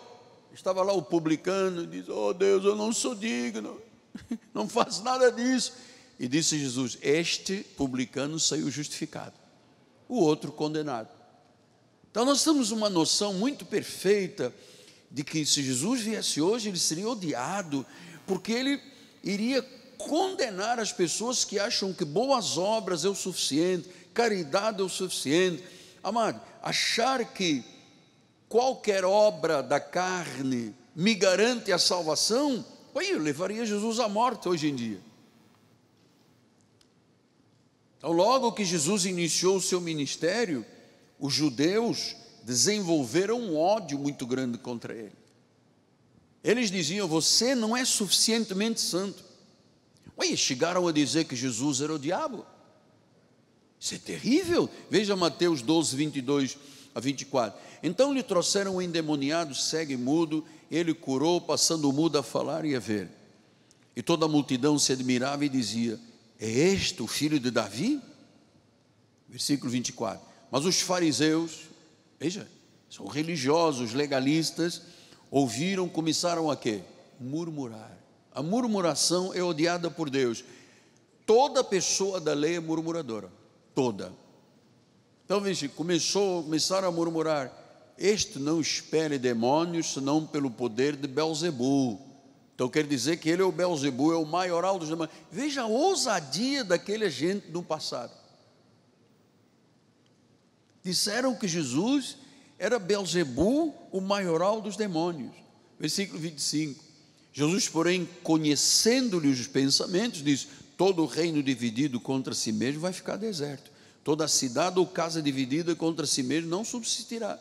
Estava lá o publicano e diz: Oh Deus, eu não sou digno, não faço nada disso. E disse Jesus: Este publicano saiu justificado, o outro condenado. Então nós temos uma noção muito perfeita de que se Jesus viesse hoje, ele seria odiado, porque ele iria condenar as pessoas que acham que boas obras é o suficiente, caridade é o suficiente. Amado, achar que qualquer obra da carne me garante a salvação, Olha, eu levaria Jesus à morte hoje em dia. Então, logo que Jesus iniciou o seu ministério, os judeus desenvolveram um ódio muito grande contra ele. Eles diziam: Você não é suficientemente santo. Olha, chegaram a dizer que Jesus era o diabo. Isso é terrível. Veja Mateus 12, 22 a 24. Então lhe trouxeram um endemoniado cego e mudo, ele curou, passando o mudo a falar e a ver. E toda a multidão se admirava e dizia: É este o filho de Davi? Versículo 24. Mas os fariseus, veja, são religiosos, legalistas, ouviram, começaram a quê? Murmurar. A murmuração é odiada por Deus. Toda pessoa da lei é murmuradora, toda. Então veja, começou, começaram a murmurar. Este não espere demônios, senão pelo poder de Belzebu. Então quer dizer que ele é o Belzebu, é o maioral dos demônios. Veja a ousadia daquele agente do passado. Disseram que Jesus era Belzebu, o maioral dos demônios. Versículo 25. Jesus, porém, conhecendo-lhe os pensamentos, diz: Todo reino dividido contra si mesmo vai ficar deserto. Toda cidade ou casa dividida contra si mesmo não subsistirá.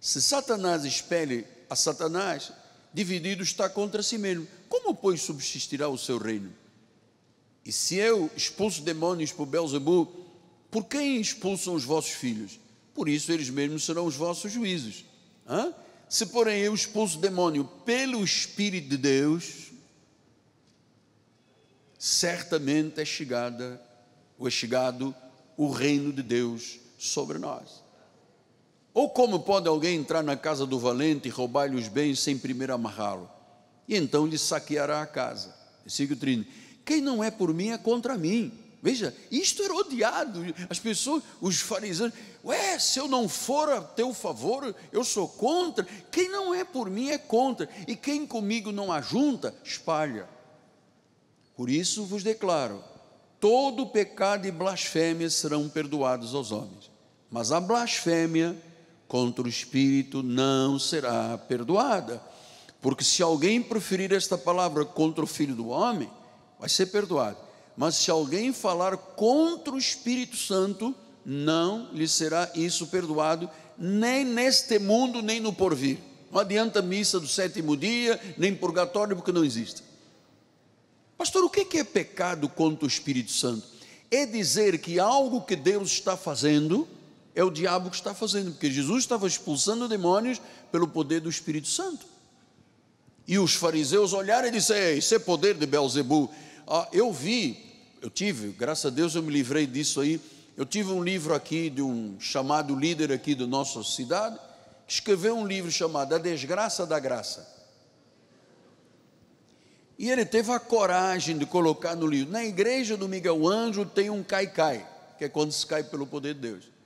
Se Satanás espelhe a Satanás, dividido está contra si mesmo. Como, pois, subsistirá o seu reino? E se eu expulso demônios por Belzebu, por quem expulsam os vossos filhos? Por isso eles mesmos serão os vossos juízes. Hã? Se, porém, eu expulso demônio pelo Espírito de Deus, certamente é chegada, ou é chegado o reino de Deus sobre nós. Ou como pode alguém entrar na casa do valente e roubar-lhe os bens sem primeiro amarrá-lo? E então lhe saqueará a casa. Versículo 30. Quem não é por mim é contra mim. Veja, isto era odiado. As pessoas, os fariseus, ué, se eu não for a teu favor, eu sou contra. Quem não é por mim é contra. E quem comigo não ajunta, espalha. Por isso vos declaro: todo pecado e blasfêmia serão perdoados aos homens. Mas a blasfêmia contra o espírito não será perdoada. Porque se alguém proferir esta palavra contra o filho do homem, vai ser perdoado. Mas se alguém falar contra o Espírito Santo, não lhe será isso perdoado, nem neste mundo, nem no porvir. Não adianta missa do sétimo dia, nem purgatório, porque não existe. Pastor, o que é pecado contra o Espírito Santo? É dizer que algo que Deus está fazendo é o diabo que está fazendo, porque Jesus estava expulsando demônios pelo poder do Espírito Santo. E os fariseus olharam e disseram: Isso é poder de Belzebu. Ah, eu vi, eu tive, graças a Deus eu me livrei disso aí. Eu tive um livro aqui de um chamado líder aqui da nossa cidade, que escreveu um livro chamado A Desgraça da Graça. E ele teve a coragem de colocar no livro. Na igreja do Miguel Anjo tem um cai-cai, que é quando se cai pelo poder de Deus.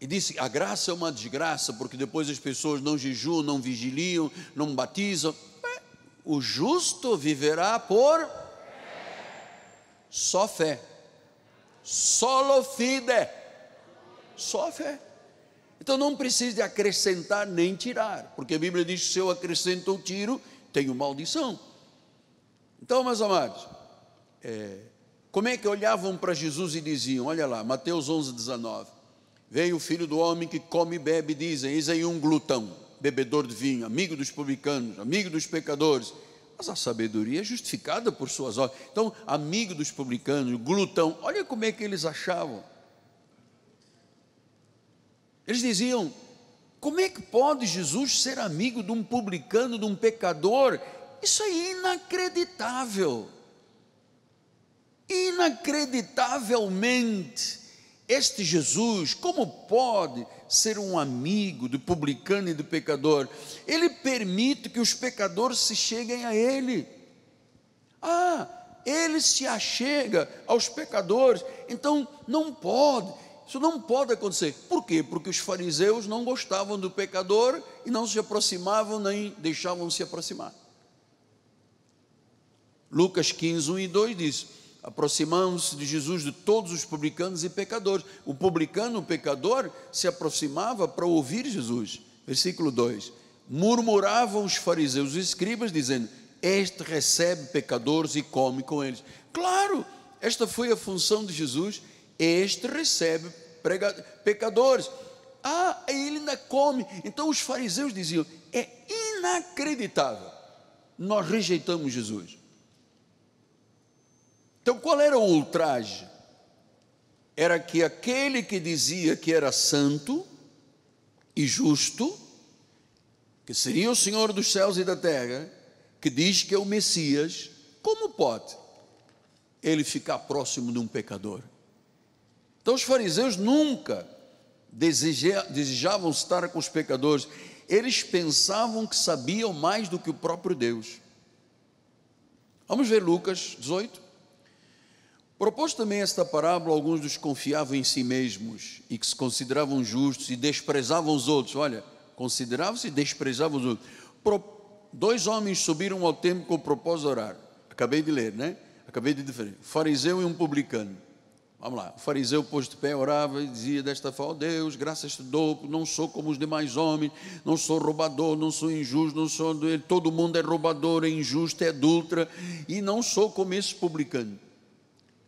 E disse: a graça é uma desgraça, porque depois as pessoas não jejuam, não vigiliam, não batizam. É, o justo viverá por só fé. Solo fide. Só fé. Então não precisa de acrescentar nem tirar, porque a Bíblia diz que se eu acrescento ou tiro, tenho maldição. Então, meus amados, é, como é que olhavam para Jesus e diziam: Olha lá, Mateus 11, 19 Veio o filho do homem que come e bebe, dizem, eis aí um glutão, bebedor de vinho, amigo dos publicanos, amigo dos pecadores. Mas a sabedoria é justificada por suas obras. Então, amigo dos publicanos, glutão, olha como é que eles achavam. Eles diziam: como é que pode Jesus ser amigo de um publicano, de um pecador? Isso é inacreditável. Inacreditavelmente este Jesus, como pode ser um amigo do publicano e do pecador? Ele permite que os pecadores se cheguem a ele. Ah, ele se achega aos pecadores, então não pode, isso não pode acontecer. Por quê? Porque os fariseus não gostavam do pecador e não se aproximavam nem deixavam se aproximar. Lucas 15, 1 e 2 diz: Aproximavam-se de Jesus de todos os publicanos e pecadores. O publicano, o pecador, se aproximava para ouvir Jesus. Versículo 2: Murmuravam os fariseus e escribas, dizendo: Este recebe pecadores e come com eles. Claro, esta foi a função de Jesus. Este recebe pecadores. Ah, ele ainda come. Então os fariseus diziam: É inacreditável. Nós rejeitamos Jesus então, qual era o ultraje? Era que aquele que dizia que era santo e justo, que seria o Senhor dos céus e da terra, que diz que é o Messias, como pode ele ficar próximo de um pecador? Então, os fariseus nunca desejavam estar com os pecadores, eles pensavam que sabiam mais do que o próprio Deus. Vamos ver Lucas 18. Propôs também esta parábola, alguns desconfiavam em si mesmos e que se consideravam justos e desprezavam os outros. Olha, consideravam-se e desprezavam os outros. Pro... Dois homens subiram ao templo com o propósito de orar. Acabei de ler, né? Acabei de dizer. Um fariseu e um publicano. Vamos lá. O fariseu, pôs de pé, orava e dizia desta forma: oh Deus, graças te dou, não sou como os demais homens, não sou roubador, não sou injusto, não sou. Todo mundo é roubador, é injusto, é adulta, e não sou como esse publicano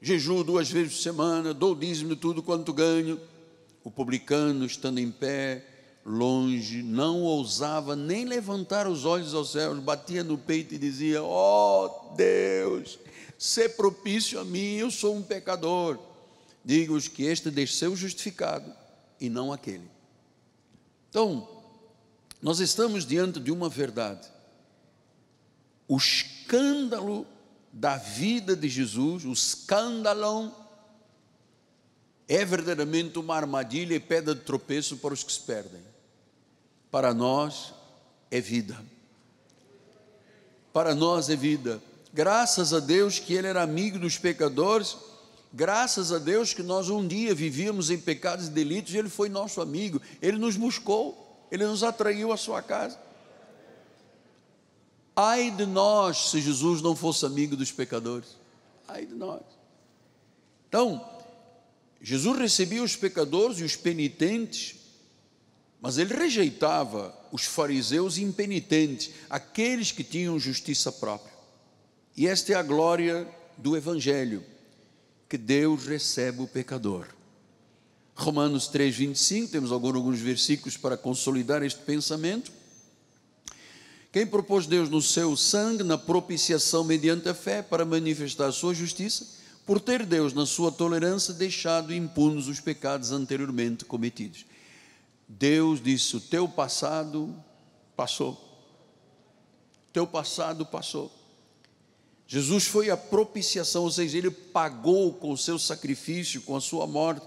jejum duas vezes por semana, dou dízimo de tudo quanto ganho. O publicano, estando em pé, longe, não ousava nem levantar os olhos aos céus, batia no peito e dizia: Ó oh, Deus, se propício a mim, eu sou um pecador. Digo-os que este desceu justificado e não aquele. Então, nós estamos diante de uma verdade. O escândalo da vida de Jesus, o escândalo, é verdadeiramente uma armadilha e pedra de tropeço para os que se perdem. Para nós é vida. Para nós é vida. Graças a Deus que Ele era amigo dos pecadores, graças a Deus que nós um dia vivíamos em pecados e delitos e Ele foi nosso amigo, Ele nos buscou, Ele nos atraiu à sua casa. Ai de nós se Jesus não fosse amigo dos pecadores. Ai de nós. Então, Jesus recebia os pecadores e os penitentes, mas ele rejeitava os fariseus impenitentes, aqueles que tinham justiça própria. E esta é a glória do Evangelho, que Deus recebe o pecador. Romanos 3,25, temos alguns versículos para consolidar este pensamento quem propôs Deus no seu sangue, na propiciação mediante a fé, para manifestar a sua justiça, por ter Deus, na sua tolerância, deixado impunes os pecados anteriormente cometidos. Deus disse: O teu passado passou. O teu passado passou. Jesus foi a propiciação, ou seja, ele pagou com o seu sacrifício, com a sua morte.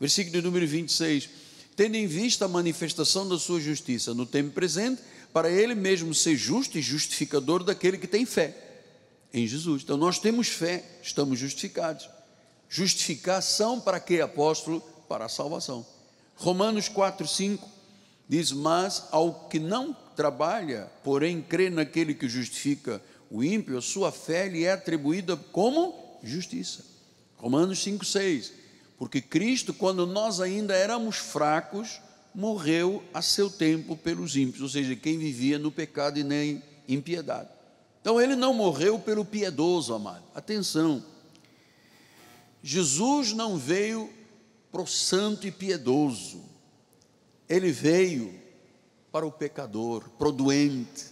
Versículo número 26. Tendo em vista a manifestação da sua justiça no tempo presente, para ele mesmo ser justo e justificador daquele que tem fé em Jesus. Então nós temos fé, estamos justificados. Justificação para que apóstolo? Para a salvação. Romanos 4, 5 diz: Mas ao que não trabalha, porém crê naquele que justifica o ímpio, a sua fé lhe é atribuída como justiça. Romanos 5, 6. Porque Cristo, quando nós ainda éramos fracos, morreu a seu tempo pelos ímpios, ou seja, quem vivia no pecado e nem impiedade. Então ele não morreu pelo piedoso, amado. Atenção. Jesus não veio para o santo e piedoso. Ele veio para o pecador, para o doente.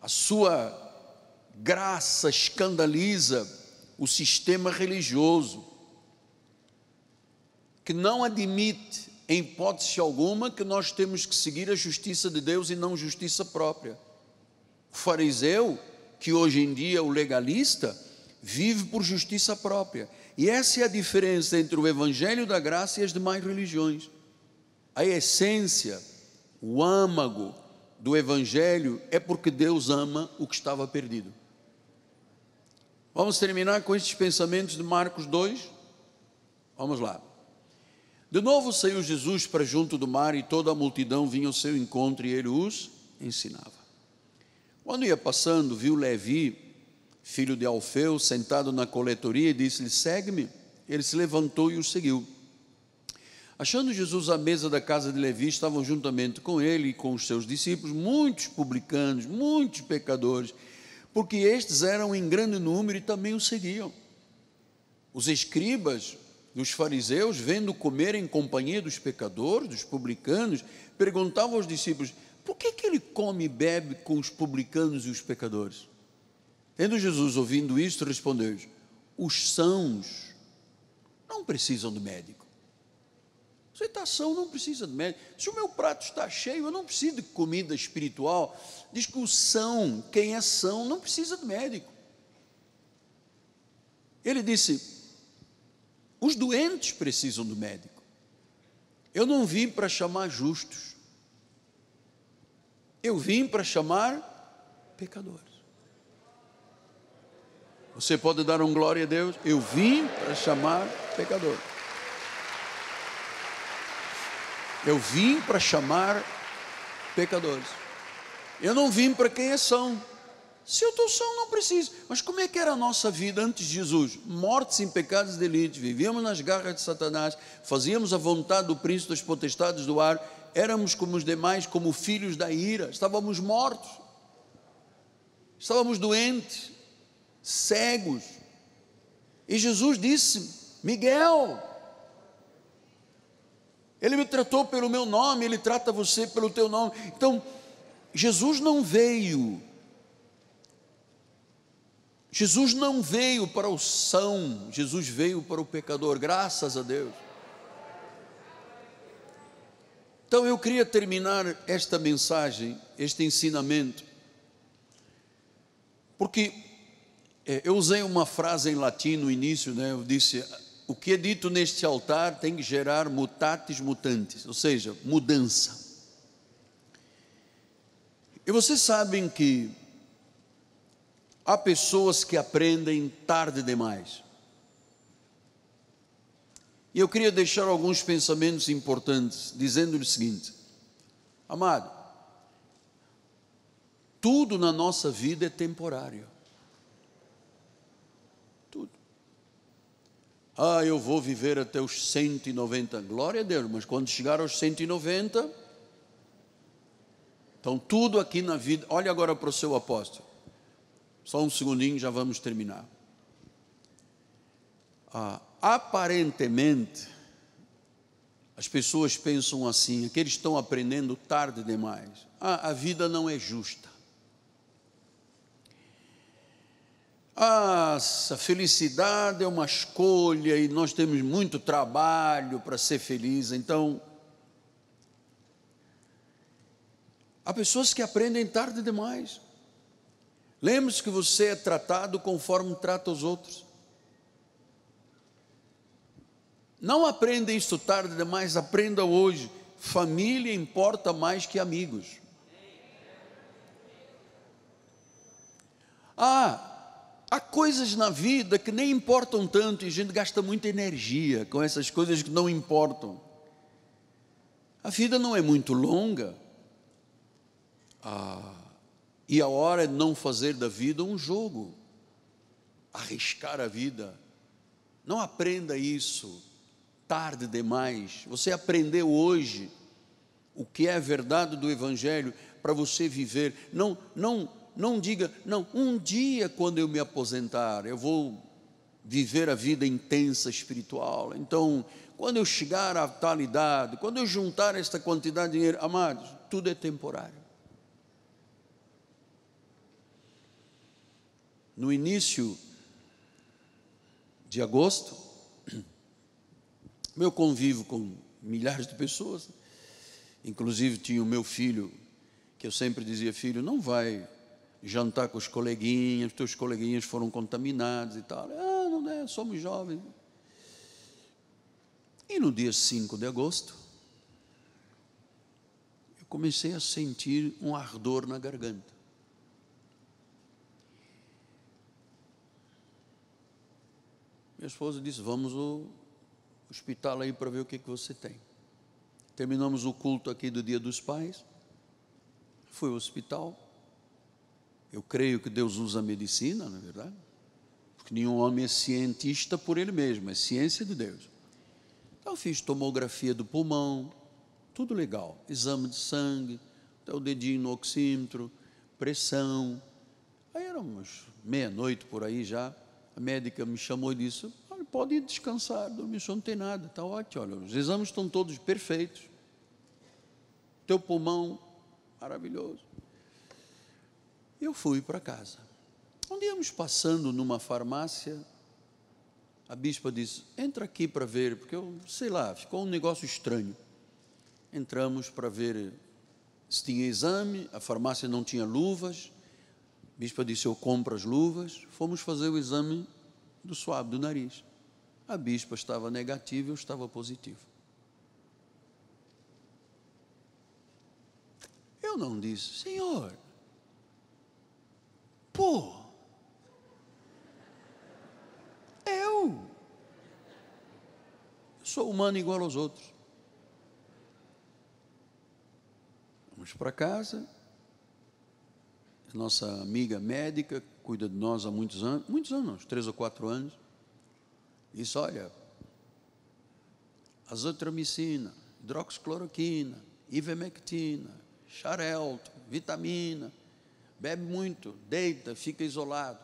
A sua graça escandaliza o sistema religioso, que não admite em hipótese alguma, que nós temos que seguir a justiça de Deus e não justiça própria. O fariseu, que hoje em dia é o legalista, vive por justiça própria. E essa é a diferença entre o Evangelho da Graça e as demais religiões. A essência, o âmago do Evangelho é porque Deus ama o que estava perdido. Vamos terminar com estes pensamentos de Marcos 2? Vamos lá. De novo saiu Jesus para junto do mar e toda a multidão vinha ao seu encontro e ele os ensinava. Quando ia passando, viu Levi, filho de Alfeu, sentado na coletoria e disse-lhe: Segue-me. Ele se levantou e o seguiu. Achando Jesus à mesa da casa de Levi, estavam juntamente com ele e com os seus discípulos muitos publicanos, muitos pecadores, porque estes eram em grande número e também o seguiam. Os escribas, dos fariseus, vendo comer em companhia dos pecadores, dos publicanos, perguntavam aos discípulos: por que, que ele come e bebe com os publicanos e os pecadores? Tendo Jesus ouvindo isto, respondeu-lhes: os sãos não precisam do médico. Você está são, não precisa de médico. Se o meu prato está cheio, eu não preciso de comida espiritual. Diz que o são, quem é são, não precisa de médico. Ele disse: os doentes precisam do médico. Eu não vim para chamar justos. Eu vim para chamar pecadores. Você pode dar um glória a Deus? Eu vim para chamar pecadores. Eu vim para chamar pecadores. Eu não vim para quem é são. Se eu estou são, não preciso. Mas como é que era a nossa vida antes de Jesus? Mortos em pecados e delitos, vivíamos nas garras de Satanás, fazíamos a vontade do príncipe das potestades do ar, éramos como os demais, como filhos da ira, estávamos mortos, estávamos doentes, cegos. E Jesus disse: Miguel, ele me tratou pelo meu nome, ele trata você pelo teu nome. Então, Jesus não veio Jesus não veio para o são, Jesus veio para o pecador, graças a Deus. Então eu queria terminar esta mensagem, este ensinamento, porque é, eu usei uma frase em latim no início, né? Eu disse: o que é dito neste altar tem que gerar mutatis mutantes, ou seja, mudança. E vocês sabem que Há pessoas que aprendem tarde demais. E eu queria deixar alguns pensamentos importantes, dizendo-lhe o seguinte: Amado, tudo na nossa vida é temporário. Tudo. Ah, eu vou viver até os 190. Glória a Deus, mas quando chegar aos 190. Então, tudo aqui na vida. Olha agora para o seu apóstolo. Só um segundinho, já vamos terminar. Ah, aparentemente, as pessoas pensam assim, aqueles é estão aprendendo tarde demais. Ah, a vida não é justa. Ah, a felicidade é uma escolha e nós temos muito trabalho para ser feliz. Então, há pessoas que aprendem tarde demais. Lembre-se que você é tratado conforme trata os outros. Não aprenda isso tarde demais, aprenda hoje. Família importa mais que amigos. Ah, há coisas na vida que nem importam tanto e a gente gasta muita energia com essas coisas que não importam. A vida não é muito longa. Ah, e a hora é não fazer da vida um jogo, arriscar a vida. Não aprenda isso tarde demais. Você aprendeu hoje o que é a verdade do evangelho para você viver. Não, não, não diga, não, um dia quando eu me aposentar, eu vou viver a vida intensa espiritual. Então, quando eu chegar à tal idade, quando eu juntar esta quantidade de dinheiro, amados, tudo é temporário. no início de agosto, meu convívio com milhares de pessoas, inclusive tinha o meu filho, que eu sempre dizia, filho, não vai jantar com os coleguinhas, teus coleguinhas foram contaminados e tal. Ah, não é, somos jovens. E no dia 5 de agosto, eu comecei a sentir um ardor na garganta. Minha esposa disse: Vamos ao hospital aí para ver o que, que você tem. Terminamos o culto aqui do Dia dos Pais. Fui ao hospital. Eu creio que Deus usa a medicina, não é verdade? Porque nenhum homem é cientista por ele mesmo, é ciência de Deus. Então fiz tomografia do pulmão, tudo legal. Exame de sangue, até o dedinho no oxímetro, pressão. Aí éramos meia-noite por aí já a médica me chamou e disse: olha, pode ir descansar, dormir, não tem nada, está ótimo, olha, os exames estão todos perfeitos. Teu pulmão, maravilhoso. Eu fui para casa. Onde um íamos passando numa farmácia, a bispa disse: entra aqui para ver, porque eu sei lá, ficou um negócio estranho. Entramos para ver se tinha exame, a farmácia não tinha luvas, bispa disse: Eu compro as luvas. Fomos fazer o exame do suave do nariz. A bispa estava negativa, eu estava positivo. Eu não disse, Senhor, pô, eu sou humano igual aos outros. Vamos para casa, nossa amiga médica, cuida de nós há muitos anos, muitos anos, três ou quatro anos, disse, olha, azotromicina, hidroxicloroquina, ivermectina, xarelto, vitamina, bebe muito, deita, fica isolado.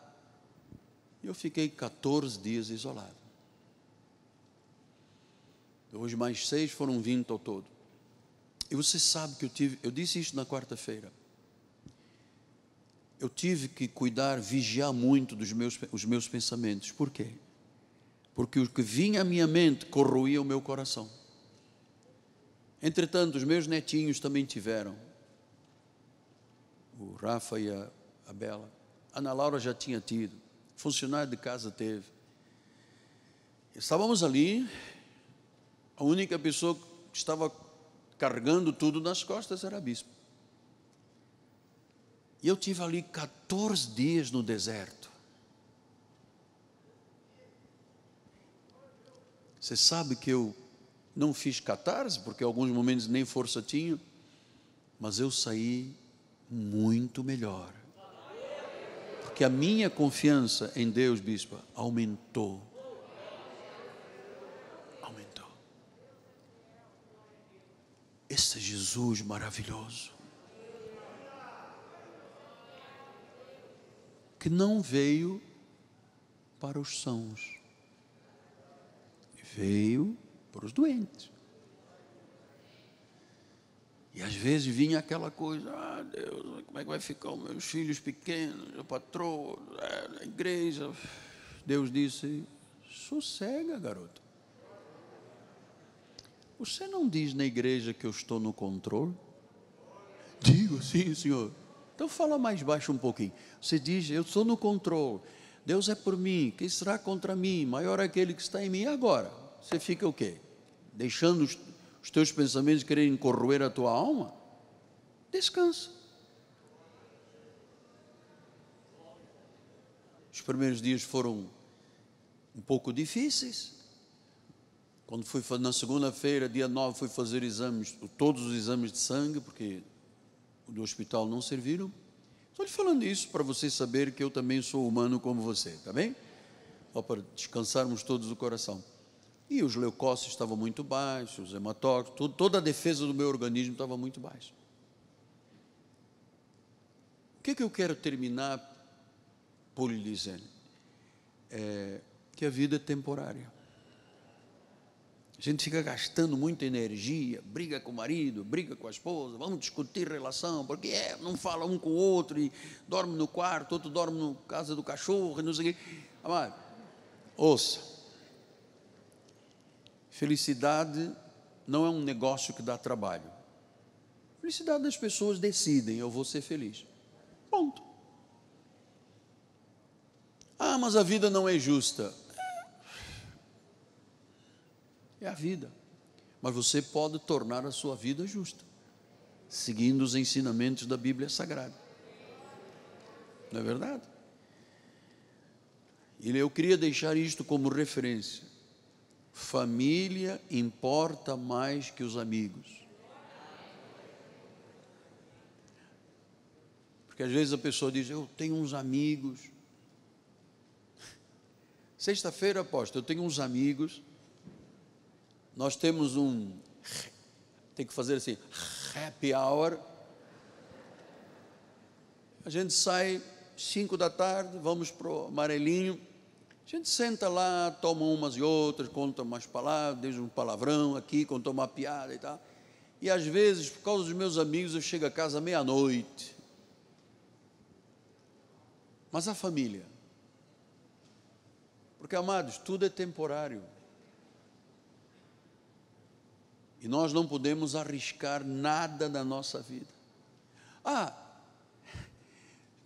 E eu fiquei 14 dias isolado. Hoje mais seis foram vindo ao todo. E você sabe que eu tive, eu disse isso na quarta-feira eu tive que cuidar, vigiar muito dos meus, os meus pensamentos. Por quê? Porque o que vinha à minha mente corroía o meu coração. Entretanto, os meus netinhos também tiveram. O Rafa e a, a Bela. A Ana Laura já tinha tido. Funcionário de casa teve. Estávamos ali. A única pessoa que estava carregando tudo nas costas era a bispo. E eu tive ali 14 dias no deserto. Você sabe que eu não fiz catarse, porque alguns momentos nem força tinha, mas eu saí muito melhor. Porque a minha confiança em Deus, bispo, aumentou. Aumentou. Esse Jesus maravilhoso que não veio para os sãos, veio para os doentes. E às vezes vinha aquela coisa, ah Deus, como é que vai ficar os meus filhos pequenos, o patroa, a igreja. Deus disse, sossega garoto. Você não diz na igreja que eu estou no controle? Digo, sim senhor. Então fala mais baixo um pouquinho. Você diz: Eu estou no controle. Deus é por mim. Quem será contra mim? Maior é aquele que está em mim. E agora, você fica o quê? Deixando os, os teus pensamentos quererem corroer a tua alma? Descansa. Os primeiros dias foram um pouco difíceis. Quando fui na segunda-feira, dia 9, fui fazer exames, todos os exames de sangue, porque do hospital não serviram. Estou lhe falando isso para você saber que eu também sou humano como você, tá bem? Só para descansarmos todos o coração. E os leucócitos estavam muito baixos, os hematócitos, tudo, toda a defesa do meu organismo estava muito baixa. O que, é que eu quero terminar por lhe dizer? É, que a vida é temporária. A gente fica gastando muita energia, briga com o marido, briga com a esposa, vamos discutir relação, porque é, não fala um com o outro, e dorme no quarto, outro dorme na casa do cachorro, e não sei o quê. Amado, ouça, felicidade não é um negócio que dá trabalho. Felicidade das pessoas decidem, eu vou ser feliz. Ponto. Ah, mas a vida não é justa é a vida. Mas você pode tornar a sua vida justa, seguindo os ensinamentos da Bíblia Sagrada. Não é verdade? E eu queria deixar isto como referência. Família importa mais que os amigos. Porque às vezes a pessoa diz: Eu tenho uns amigos. Sexta-feira, apóstolo, eu tenho uns amigos nós temos um. Tem que fazer assim. Happy hour. A gente sai 5 da tarde, vamos para o amarelinho. A gente senta lá, toma umas e outras, conta umas palavras, diz um palavrão aqui, conta uma piada e tal. E às vezes, por causa dos meus amigos, eu chego a casa meia-noite. Mas a família. Porque, amados, tudo é temporário. E nós não podemos arriscar nada da nossa vida. Ah,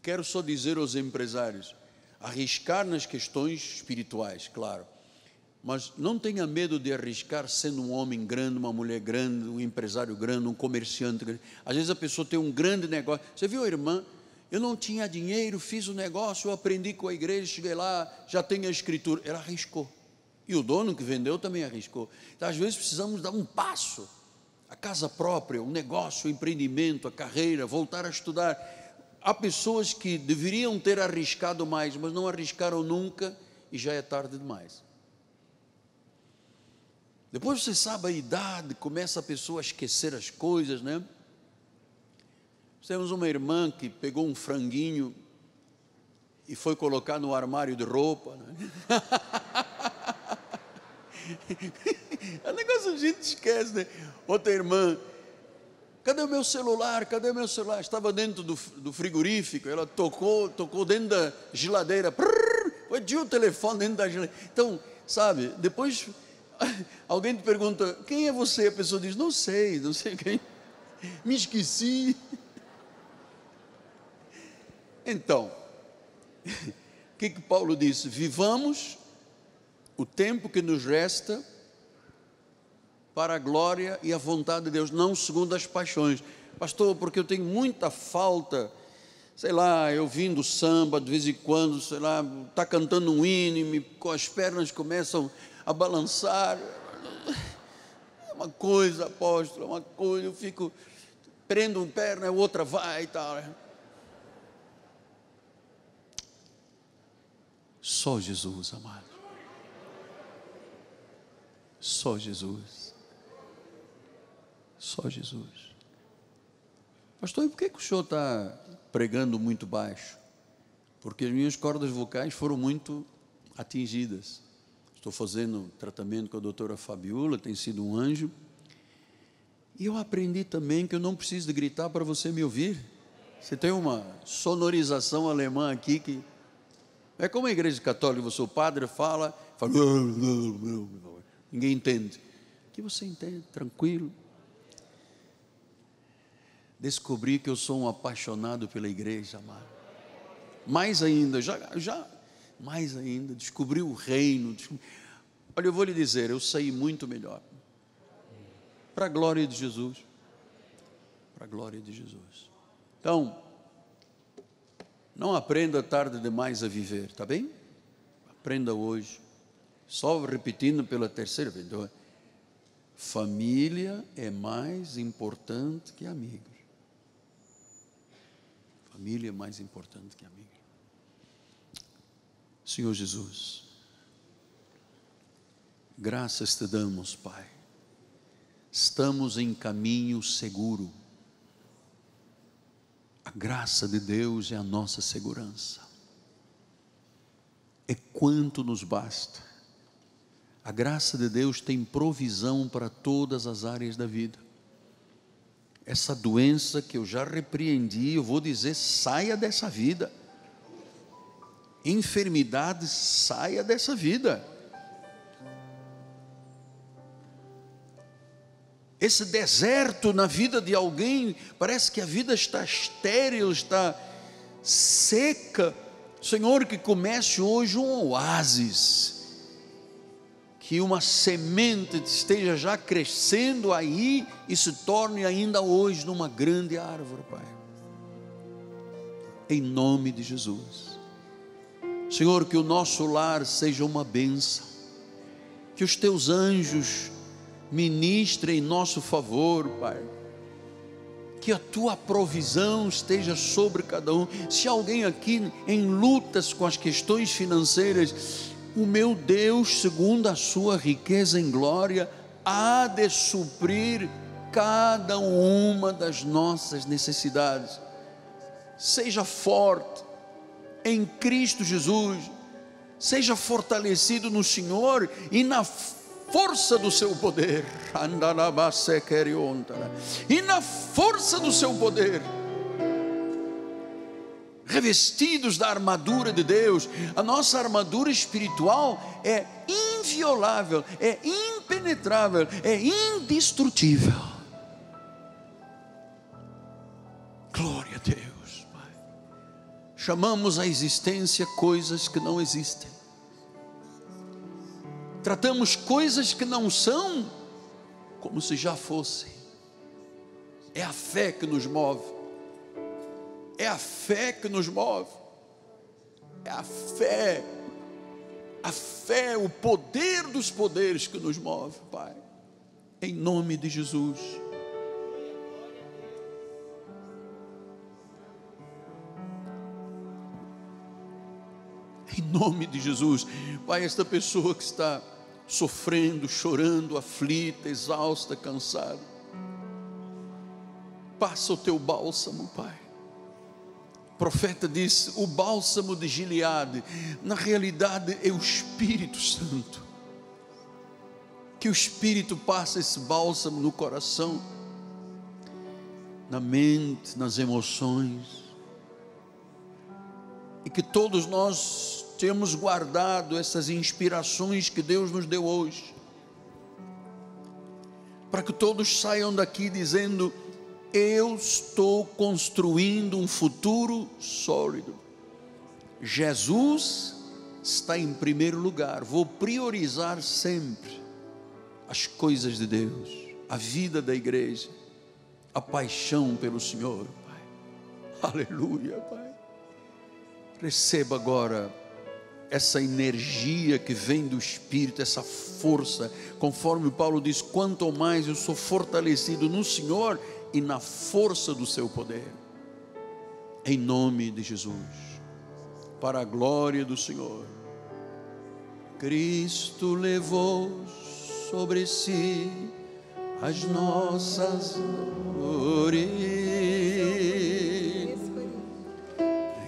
quero só dizer aos empresários: arriscar nas questões espirituais, claro. Mas não tenha medo de arriscar sendo um homem grande, uma mulher grande, um empresário grande, um comerciante grande. Às vezes a pessoa tem um grande negócio. Você viu irmã? Eu não tinha dinheiro, fiz o um negócio, eu aprendi com a igreja, cheguei lá, já tenho a escritura. Ela arriscou. E o dono que vendeu também arriscou. Então, às vezes precisamos dar um passo. A casa própria, o um negócio, o um empreendimento, a carreira, voltar a estudar. Há pessoas que deveriam ter arriscado mais, mas não arriscaram nunca e já é tarde demais. Depois você sabe a idade, começa a pessoa a esquecer as coisas, né? Temos uma irmã que pegou um franguinho e foi colocar no armário de roupa. Né? é um negócio que a gente esquece, né? Outra irmã, cadê o meu celular? Cadê o meu celular? Estava dentro do, do frigorífico, ela tocou, tocou dentro da geladeira. Prrr, o telefone dentro da geladeira. Então, sabe, depois alguém te pergunta, quem é você? A pessoa diz, não sei, não sei quem. Me esqueci. Então, o que, que Paulo disse? Vivamos o tempo que nos resta para a glória e a vontade de Deus, não segundo as paixões. Pastor, porque eu tenho muita falta, sei lá, eu vim do samba de vez em quando, sei lá, está cantando um hino e com as pernas começam a balançar. É uma coisa, apóstolo, é uma coisa, eu fico, prendo um perna, a outra vai e tal. Né? Só Jesus, amado. Só Jesus. Só Jesus. Pastor, e por que, que o senhor está pregando muito baixo? Porque as minhas cordas vocais foram muito atingidas. Estou fazendo tratamento com a doutora Fabiola, tem sido um anjo. E eu aprendi também que eu não preciso de gritar para você me ouvir. Você tem uma sonorização alemã aqui que. É como a igreja católica, você, o padre fala, fala. Ninguém entende. Que você entende, tranquilo. Descobri que eu sou um apaixonado pela igreja, amado. Mais ainda, já, já, mais ainda, descobri o reino. Descobri... Olha, eu vou lhe dizer, eu saí muito melhor. Para a glória de Jesus. Para a glória de Jesus. Então, não aprenda tarde demais a viver, tá bem? Aprenda hoje. Só repetindo pela terceira vez. Então, família é mais importante que amigos. Família é mais importante que amigos. Senhor Jesus, graças te damos, Pai. Estamos em caminho seguro. A graça de Deus é a nossa segurança. É quanto nos basta a graça de Deus tem provisão para todas as áreas da vida. Essa doença que eu já repreendi, eu vou dizer: saia dessa vida. Enfermidade, saia dessa vida. Esse deserto na vida de alguém, parece que a vida está estéril, está seca. Senhor, que comece hoje um oásis que uma semente esteja já crescendo aí e se torne ainda hoje numa grande árvore, Pai. Em nome de Jesus. Senhor, que o nosso lar seja uma benção. Que os teus anjos ministrem em nosso favor, Pai. Que a tua provisão esteja sobre cada um. Se alguém aqui em lutas com as questões financeiras, o meu Deus, segundo a sua riqueza em glória, há de suprir cada uma das nossas necessidades. Seja forte em Cristo Jesus, seja fortalecido no Senhor e na força do seu poder. E na força do seu poder revestidos da armadura de Deus. A nossa armadura espiritual é inviolável, é impenetrável, é indestrutível. Glória a Deus, Pai. Chamamos à existência coisas que não existem. Tratamos coisas que não são como se já fossem. É a fé que nos move é a fé que nos move. É a fé. A fé, o poder dos poderes que nos move, Pai. Em nome de Jesus. Em nome de Jesus. Pai, esta pessoa que está sofrendo, chorando, aflita, exausta, cansada. Passa o teu bálsamo, Pai profeta diz: o bálsamo de Gileade, na realidade é o Espírito Santo. Que o Espírito passa esse bálsamo no coração, na mente, nas emoções, e que todos nós temos guardado essas inspirações que Deus nos deu hoje, para que todos saiam daqui dizendo: eu estou construindo um futuro sólido. Jesus está em primeiro lugar. Vou priorizar sempre as coisas de Deus, a vida da igreja, a paixão pelo Senhor, Pai. Aleluia, Pai. Receba agora essa energia que vem do Espírito, essa força, conforme Paulo diz: quanto mais eu sou fortalecido no Senhor, e na força do seu poder, em nome de Jesus, para a glória do Senhor. Cristo levou sobre si as nossas dores,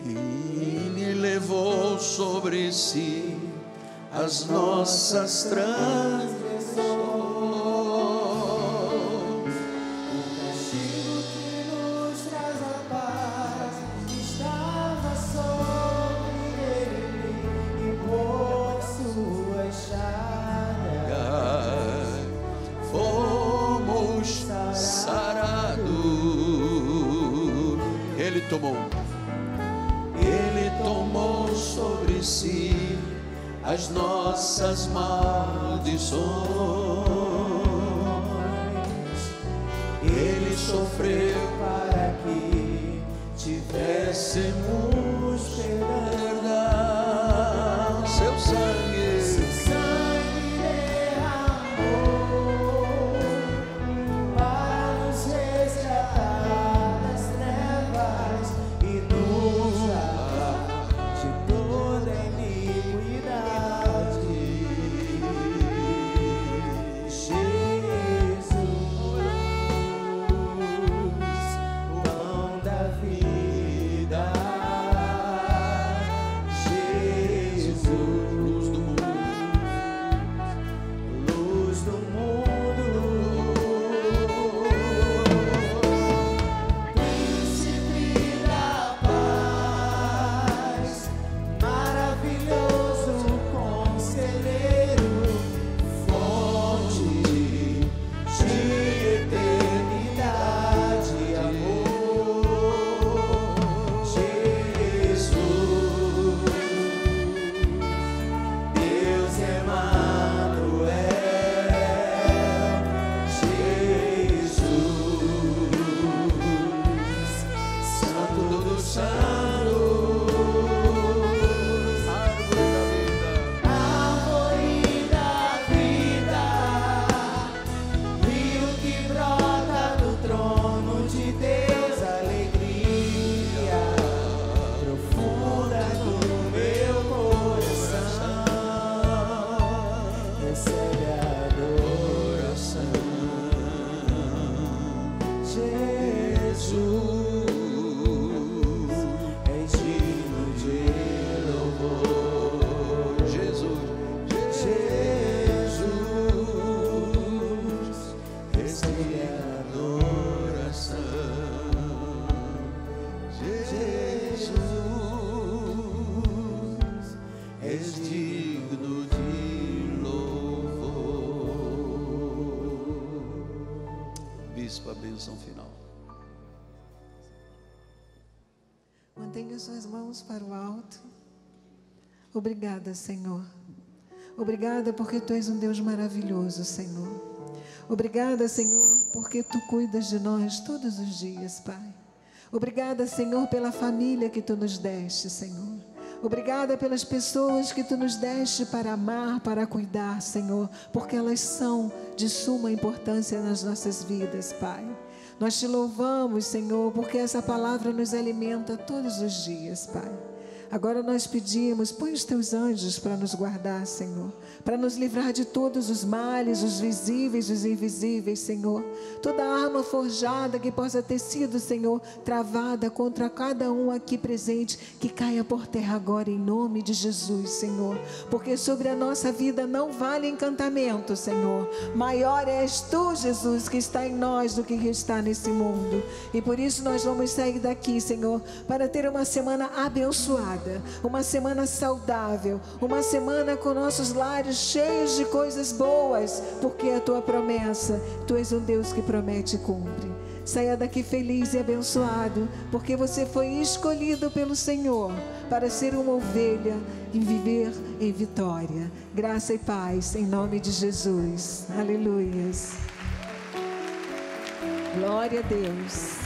Ele levou sobre si as nossas trans Obrigada, Senhor. Obrigada porque tu és um Deus maravilhoso, Senhor. Obrigada, Senhor, porque tu cuidas de nós todos os dias, Pai. Obrigada, Senhor, pela família que tu nos deste, Senhor. Obrigada pelas pessoas que tu nos deste para amar, para cuidar, Senhor, porque elas são de suma importância nas nossas vidas, Pai. Nós te louvamos, Senhor, porque essa palavra nos alimenta todos os dias, Pai. Agora nós pedimos, põe os teus anjos para nos guardar, Senhor para nos livrar de todos os males, os visíveis, os invisíveis, Senhor. Toda arma forjada que possa ter sido, Senhor, travada contra cada um aqui presente, que caia por terra agora em nome de Jesus, Senhor. Porque sobre a nossa vida não vale encantamento, Senhor. Maior és tu, Jesus, que está em nós do que está nesse mundo. E por isso nós vamos sair daqui, Senhor, para ter uma semana abençoada, uma semana saudável, uma semana com nossos lares cheios de coisas boas, porque é a tua promessa. Tu és um Deus que promete e cumpre. Saia daqui feliz e abençoado, porque você foi escolhido pelo Senhor para ser uma ovelha e viver em vitória. Graça e paz em nome de Jesus. Aleluias. Glória a Deus.